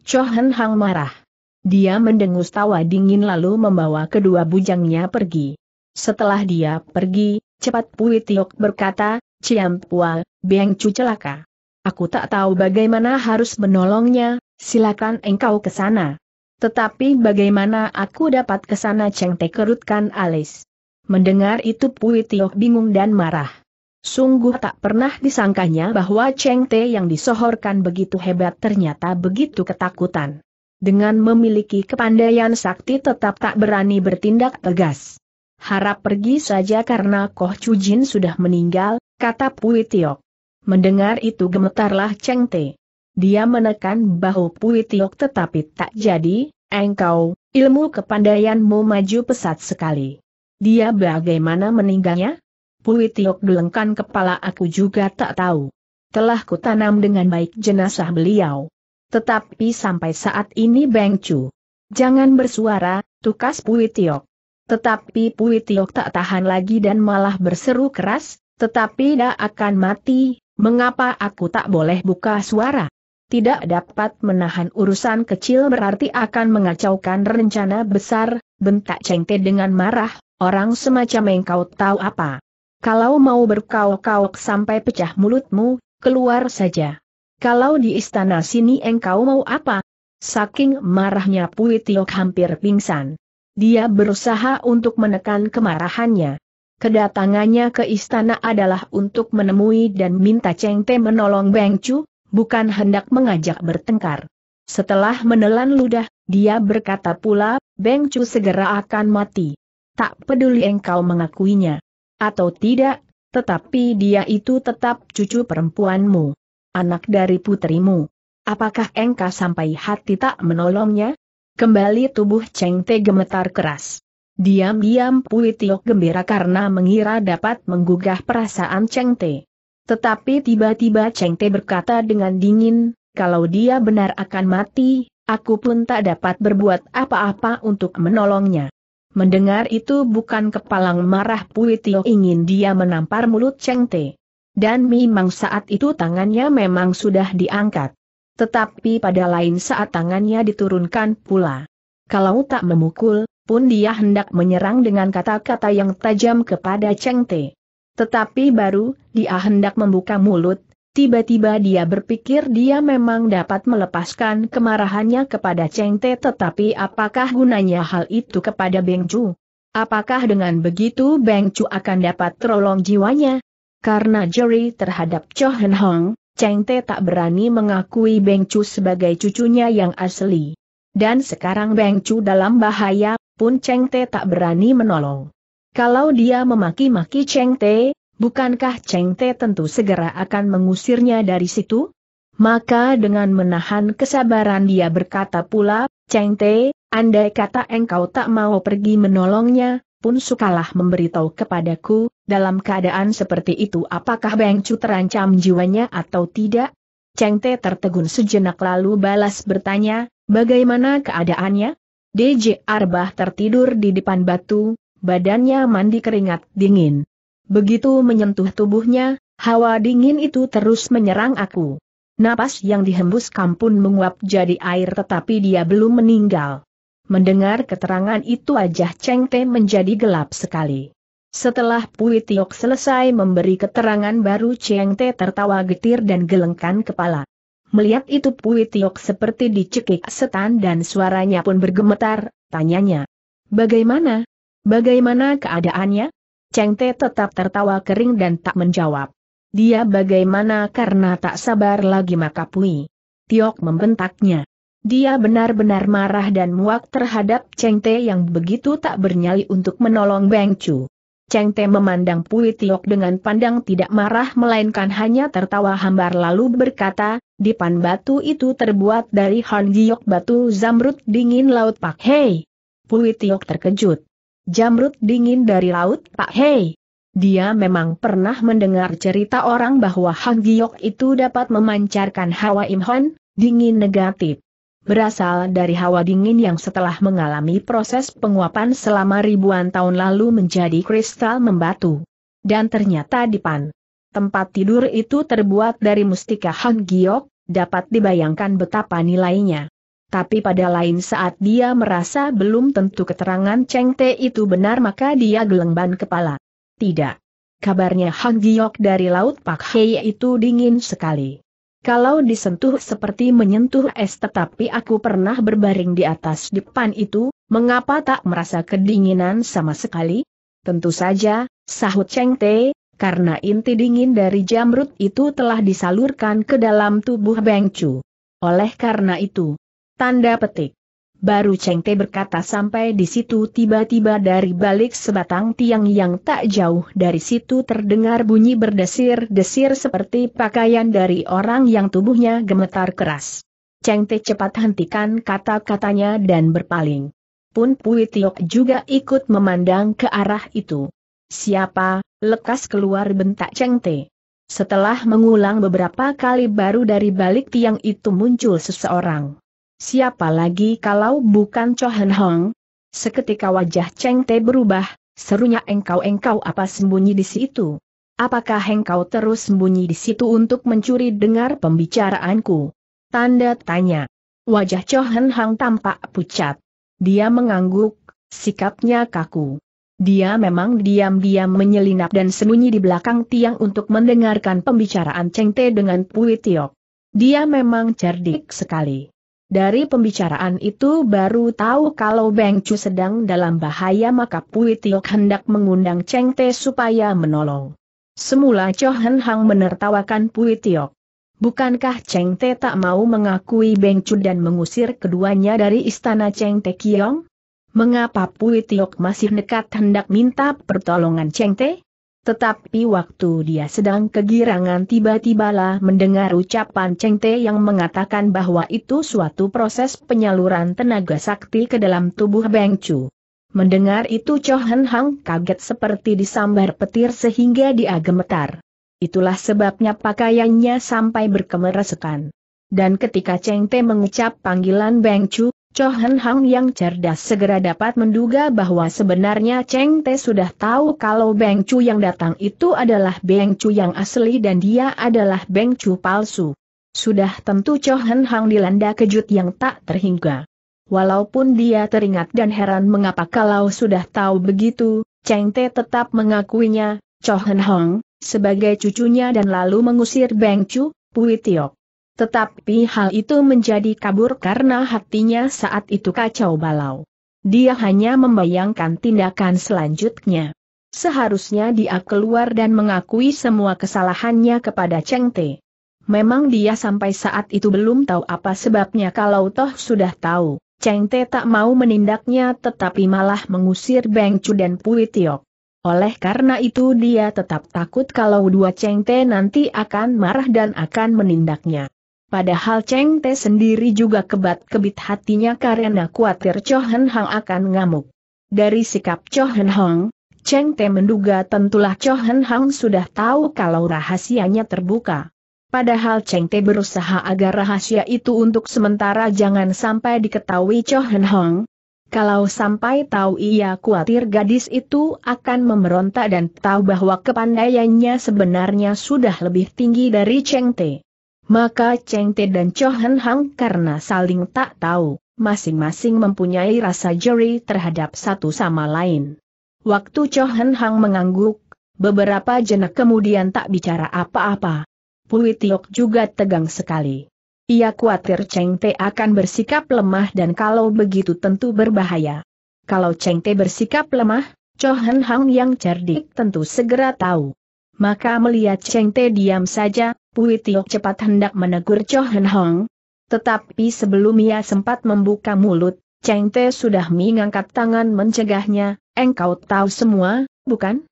Chohen Hang marah. Dia mendengus tawa dingin lalu membawa kedua bujangnya pergi. Setelah dia pergi, cepat Pui Tiok berkata, Ciam Pua, Beng cu celaka. Aku tak tahu bagaimana harus menolongnya, silakan engkau ke sana. Tetapi bagaimana aku dapat ke sana Cheng Te kerutkan alis. Mendengar itu Pui Tiok bingung dan marah. Sungguh tak pernah disangkanya bahwa Cheng Te yang disohorkan begitu hebat ternyata begitu ketakutan. Dengan memiliki kepandaian sakti tetap tak berani bertindak tegas. Harap pergi saja karena Koh Jin sudah meninggal, kata Pui Tiok. Mendengar itu gemetarlah Cheng Te. Dia menekan bahu Pui Tiok tetapi tak jadi, engkau, ilmu kepandaianmu maju pesat sekali. Dia bagaimana meninggalnya? Pui Tiok gelengkan kepala aku juga tak tahu. Telah kutanam dengan baik jenazah beliau. Tetapi sampai saat ini Beng Chu. Jangan bersuara, tukas Pui Tiok. Tetapi Pui Tiok tak tahan lagi dan malah berseru keras, tetapi dah akan mati, mengapa aku tak boleh buka suara? Tidak dapat menahan urusan kecil berarti akan mengacaukan rencana besar, bentak cengte dengan marah, orang semacam engkau tahu apa. Kalau mau berkauk-kauk sampai pecah mulutmu, keluar saja. Kalau di istana sini engkau mau apa? Saking marahnya Pui Tiok hampir pingsan. Dia berusaha untuk menekan kemarahannya. Kedatangannya ke istana adalah untuk menemui dan minta Cheng Te menolong Beng Chu, bukan hendak mengajak bertengkar. Setelah menelan ludah, dia berkata pula, Beng Chu segera akan mati. Tak peduli engkau mengakuinya atau tidak, tetapi dia itu tetap cucu perempuanmu. Anak dari putrimu. Apakah engkau sampai hati tak menolongnya? Kembali tubuh Cheng Te gemetar keras. Diam-diam Pui Tiok gembira karena mengira dapat menggugah perasaan Cheng Te. Tetapi tiba-tiba Cheng Te berkata dengan dingin, kalau dia benar akan mati, aku pun tak dapat berbuat apa-apa untuk menolongnya. Mendengar itu bukan kepalang marah Pui Tio ingin dia menampar mulut Cheng Te. Dan memang saat itu tangannya memang sudah diangkat. Tetapi pada lain saat tangannya diturunkan pula. Kalau tak memukul, pun dia hendak menyerang dengan kata-kata yang tajam kepada Cheng Te. Tetapi baru, dia hendak membuka mulut, Tiba-tiba dia berpikir dia memang dapat melepaskan kemarahannya kepada Cheng Te tetapi apakah gunanya hal itu kepada Beng Chu? Apakah dengan begitu Beng Chu akan dapat terolong jiwanya? Karena jeri terhadap Cho Hen Hong, Cheng Te tak berani mengakui Beng Chu sebagai cucunya yang asli. Dan sekarang Beng Chu dalam bahaya, pun Cheng Te tak berani menolong. Kalau dia memaki-maki Cheng Te, Bukankah Cheng Te tentu segera akan mengusirnya dari situ? Maka dengan menahan kesabaran dia berkata pula, Cheng Te, andai kata engkau tak mau pergi menolongnya, pun sukalah memberitahu kepadaku, dalam keadaan seperti itu apakah Beng Chu terancam jiwanya atau tidak? Cheng Te tertegun sejenak lalu balas bertanya, bagaimana keadaannya? DJ Arbah tertidur di depan batu, badannya mandi keringat dingin. Begitu menyentuh tubuhnya, hawa dingin itu terus menyerang aku. Napas yang dihembus kampun menguap jadi air tetapi dia belum meninggal. Mendengar keterangan itu wajah Cheng Te menjadi gelap sekali. Setelah Pui Tiok selesai memberi keterangan baru Cheng Te tertawa getir dan gelengkan kepala. Melihat itu Pui Tiok seperti dicekik setan dan suaranya pun bergemetar, tanyanya. Bagaimana? Bagaimana keadaannya? Cheng Te tetap tertawa kering dan tak menjawab. Dia bagaimana karena tak sabar lagi maka Pui. Tiok membentaknya. Dia benar-benar marah dan muak terhadap Cheng Te yang begitu tak bernyali untuk menolong Beng Chu. Cheng Te memandang Pui Tiok dengan pandang tidak marah melainkan hanya tertawa hambar lalu berkata, di pan batu itu terbuat dari Han Giok batu zamrud dingin laut Pak Hei. Pui Tiok terkejut. Jamrut dingin dari laut Pak Hei. Dia memang pernah mendengar cerita orang bahwa Hang Giok itu dapat memancarkan hawa imhon, dingin negatif. Berasal dari hawa dingin yang setelah mengalami proses penguapan selama ribuan tahun lalu menjadi kristal membatu. Dan ternyata di pan. Tempat tidur itu terbuat dari mustika Hang Giok, dapat dibayangkan betapa nilainya. Tapi pada lain saat dia merasa belum tentu keterangan Cheng Te itu benar maka dia gelengban kepala. Tidak. Kabarnya Han Giok dari Laut Pak Hei itu dingin sekali. Kalau disentuh seperti menyentuh es tetapi aku pernah berbaring di atas depan itu, mengapa tak merasa kedinginan sama sekali? Tentu saja, sahut Cheng Te, karena inti dingin dari jamrut itu telah disalurkan ke dalam tubuh Beng Chu. Oleh karena itu, Tanda petik. Baru Cheng Te berkata sampai di situ tiba-tiba dari balik sebatang tiang yang tak jauh dari situ terdengar bunyi berdesir-desir seperti pakaian dari orang yang tubuhnya gemetar keras. Cheng Te cepat hentikan kata-katanya dan berpaling. Pun Pui Tiok juga ikut memandang ke arah itu. Siapa, lekas keluar bentak Cheng Te. Setelah mengulang beberapa kali baru dari balik tiang itu muncul seseorang. Siapa lagi kalau bukan Cho Hen Hong? Seketika wajah Cheng Te berubah, serunya engkau-engkau apa sembunyi di situ? Apakah engkau terus sembunyi di situ untuk mencuri dengar pembicaraanku? Tanda tanya. Wajah Cho Hen Hong tampak pucat. Dia mengangguk, sikapnya kaku. Dia memang diam-diam menyelinap dan sembunyi di belakang tiang untuk mendengarkan pembicaraan Cheng Te dengan Pui Tiok. Dia memang cerdik sekali. Dari pembicaraan itu baru tahu kalau Beng Chu sedang dalam bahaya maka Pui Tiok hendak mengundang Cheng Te supaya menolong. Semula Cho Hen Hang menertawakan Pui Tiok. Bukankah Cheng Te tak mau mengakui Beng Chu dan mengusir keduanya dari istana Cheng Te Kiong? Mengapa Pui Tiok masih nekat hendak minta pertolongan Cheng Te? Tetapi waktu dia sedang kegirangan tiba-tibalah mendengar ucapan Cheng Te yang mengatakan bahwa itu suatu proses penyaluran tenaga sakti ke dalam tubuh Beng Chu. Mendengar itu Cho Hen Hang kaget seperti disambar petir sehingga dia gemetar. Itulah sebabnya pakaiannya sampai berkemeresekan. Dan ketika Cheng Te mengucap panggilan Beng Chu, Chohen Hang yang cerdas segera dapat menduga bahwa sebenarnya Cheng Te sudah tahu kalau Beng Chu yang datang itu adalah Beng Chu yang asli dan dia adalah Beng Chu palsu. Sudah tentu Chohen Hang dilanda kejut yang tak terhingga. Walaupun dia teringat dan heran mengapa kalau sudah tahu begitu, Cheng Te tetap mengakuinya, Chohen Hang, sebagai cucunya dan lalu mengusir Beng Chu, Pui Tiok. Tetapi hal itu menjadi kabur karena hatinya saat itu kacau balau. Dia hanya membayangkan tindakan selanjutnya. Seharusnya dia keluar dan mengakui semua kesalahannya kepada Cheng Te. Memang dia sampai saat itu belum tahu apa sebabnya kalau toh sudah tahu. Cheng Te tak mau menindaknya tetapi malah mengusir Beng Chu dan Pui Tiok. Oleh karena itu dia tetap takut kalau dua Cheng Te nanti akan marah dan akan menindaknya. Padahal Cheng Te sendiri juga kebat-kebit hatinya karena khawatir Cho Hen Hang akan ngamuk. Dari sikap Cho Hen Hang, Cheng Te menduga tentulah Cho Hen Hang sudah tahu kalau rahasianya terbuka. Padahal Cheng Te berusaha agar rahasia itu untuk sementara jangan sampai diketahui Cho Hen Hong. Kalau sampai tahu ia khawatir gadis itu akan memberontak dan tahu bahwa kepandaiannya sebenarnya sudah lebih tinggi dari Cheng Te. Maka Cheng Te dan Cho Chohan Hang karena saling tak tahu, masing-masing mempunyai rasa jeri terhadap satu sama lain. Waktu Cho Chohan Hang mengangguk, beberapa jenak kemudian tak bicara apa-apa. Pui Tiok juga tegang sekali. Ia khawatir Cheng Te akan bersikap lemah dan kalau begitu tentu berbahaya. Kalau Cheng Te bersikap lemah, Cho Chohan Hang yang cerdik tentu segera tahu. Maka melihat Cheng Te diam saja, Pui Tio cepat hendak menegur Cho Hen Hong. Tetapi sebelum ia sempat membuka mulut, Cheng Te sudah mengangkat tangan mencegahnya, engkau tahu semua, bukan?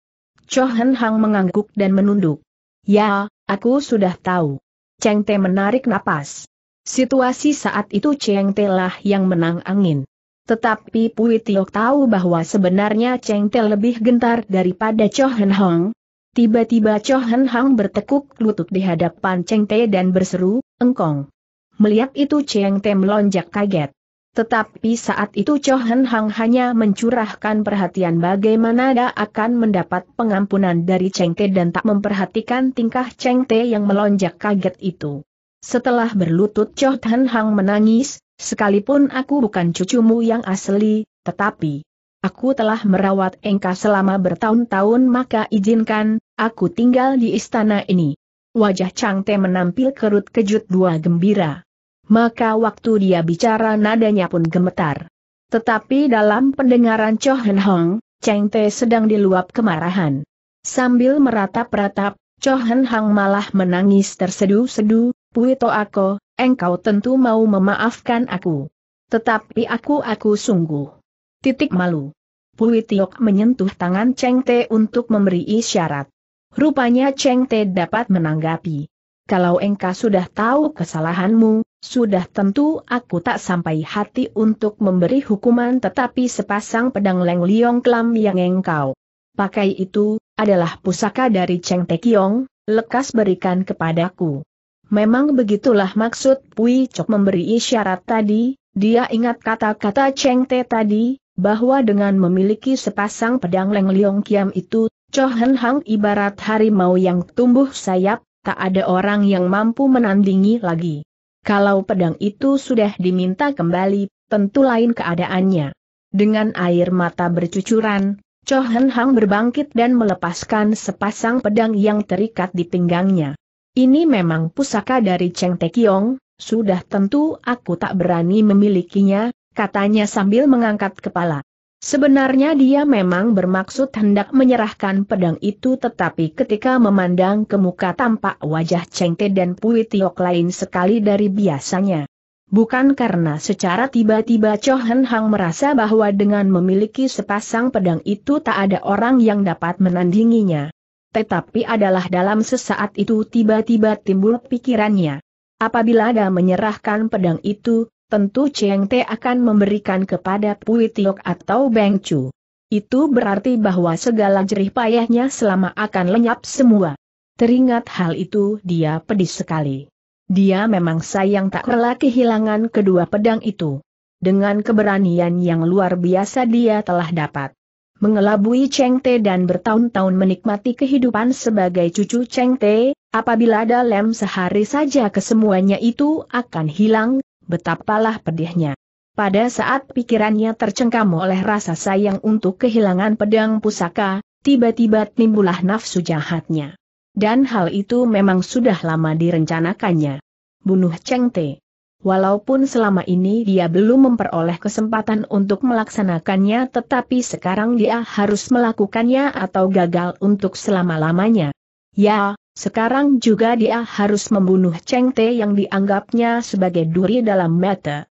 Cho Hen Hong mengangguk dan menunduk. Ya, aku sudah tahu. Cheng Te menarik napas. Situasi saat itu Cheng Te lah yang menang angin. Tetapi Pui Tio tahu bahwa sebenarnya Cheng Te lebih gentar daripada Cho Hen Hong, Tiba-tiba Cho Hen Hang bertekuk lutut di hadapan Cheng Te dan berseru, engkong. Melihat itu Cheng Te melonjak kaget. Tetapi saat itu Cho Hen Hang hanya mencurahkan perhatian bagaimana dia akan mendapat pengampunan dari Cheng Te dan tak memperhatikan tingkah Cheng Te yang melonjak kaget itu. Setelah berlutut Cho Hen Hang menangis, sekalipun aku bukan cucumu yang asli, tetapi Aku telah merawat engkau selama bertahun-tahun maka izinkan, aku tinggal di istana ini. Wajah Chang Te menampil kerut kejut dua gembira. Maka waktu dia bicara nadanya pun gemetar. Tetapi dalam pendengaran Cho Hen Hong, Te sedang diluap kemarahan. Sambil meratap-ratap, Cho Hen Hong malah menangis terseduh-seduh. Pui to aku, engkau tentu mau memaafkan aku. Tetapi aku-aku sungguh Titik malu. Pui Tiok menyentuh tangan Cheng Te untuk memberi isyarat. Rupanya Cheng Te dapat menanggapi. Kalau engkau sudah tahu kesalahanmu, sudah tentu aku tak sampai hati untuk memberi hukuman tetapi sepasang pedang Leng Liong Klam yang engkau pakai itu, adalah pusaka dari Cheng Te Kiong. lekas berikan kepadaku. Memang begitulah maksud Pui Cok memberi isyarat tadi, dia ingat kata-kata Cheng Te tadi, bahwa dengan memiliki sepasang pedang Leng Leong Kiam itu, Cho Hen Hang ibarat harimau yang tumbuh sayap, tak ada orang yang mampu menandingi lagi. Kalau pedang itu sudah diminta kembali, tentu lain keadaannya. Dengan air mata bercucuran, Cho Hen Hang berbangkit dan melepaskan sepasang pedang yang terikat di pinggangnya. Ini memang pusaka dari Cheng Te Kiong, sudah tentu aku tak berani memilikinya, katanya sambil mengangkat kepala. Sebenarnya dia memang bermaksud hendak menyerahkan pedang itu tetapi ketika memandang ke muka tampak wajah Cheng Te dan Pui Tiok lain sekali dari biasanya. Bukan karena secara tiba-tiba Cho Hen Hang merasa bahwa dengan memiliki sepasang pedang itu tak ada orang yang dapat menandinginya. Tetapi adalah dalam sesaat itu tiba-tiba timbul pikirannya. Apabila ada menyerahkan pedang itu, tentu Cheng Te akan memberikan kepada Pui Tiok atau Beng Chu. Itu berarti bahwa segala jerih payahnya selama akan lenyap semua. Teringat hal itu dia pedih sekali. Dia memang sayang tak rela kehilangan kedua pedang itu. Dengan keberanian yang luar biasa dia telah dapat mengelabui Cheng Te dan bertahun-tahun menikmati kehidupan sebagai cucu Cheng Te, apabila dalam sehari saja kesemuanya itu akan hilang, betapalah pedihnya. Pada saat pikirannya tercengkam oleh rasa sayang untuk kehilangan pedang pusaka, tiba-tiba timbulah nafsu jahatnya. Dan hal itu memang sudah lama direncanakannya. Bunuh Cheng Te. Walaupun selama ini dia belum memperoleh kesempatan untuk melaksanakannya tetapi sekarang dia harus melakukannya atau gagal untuk selama-lamanya. Ya, sekarang juga dia harus membunuh Cheng Te yang dianggapnya sebagai duri dalam mata.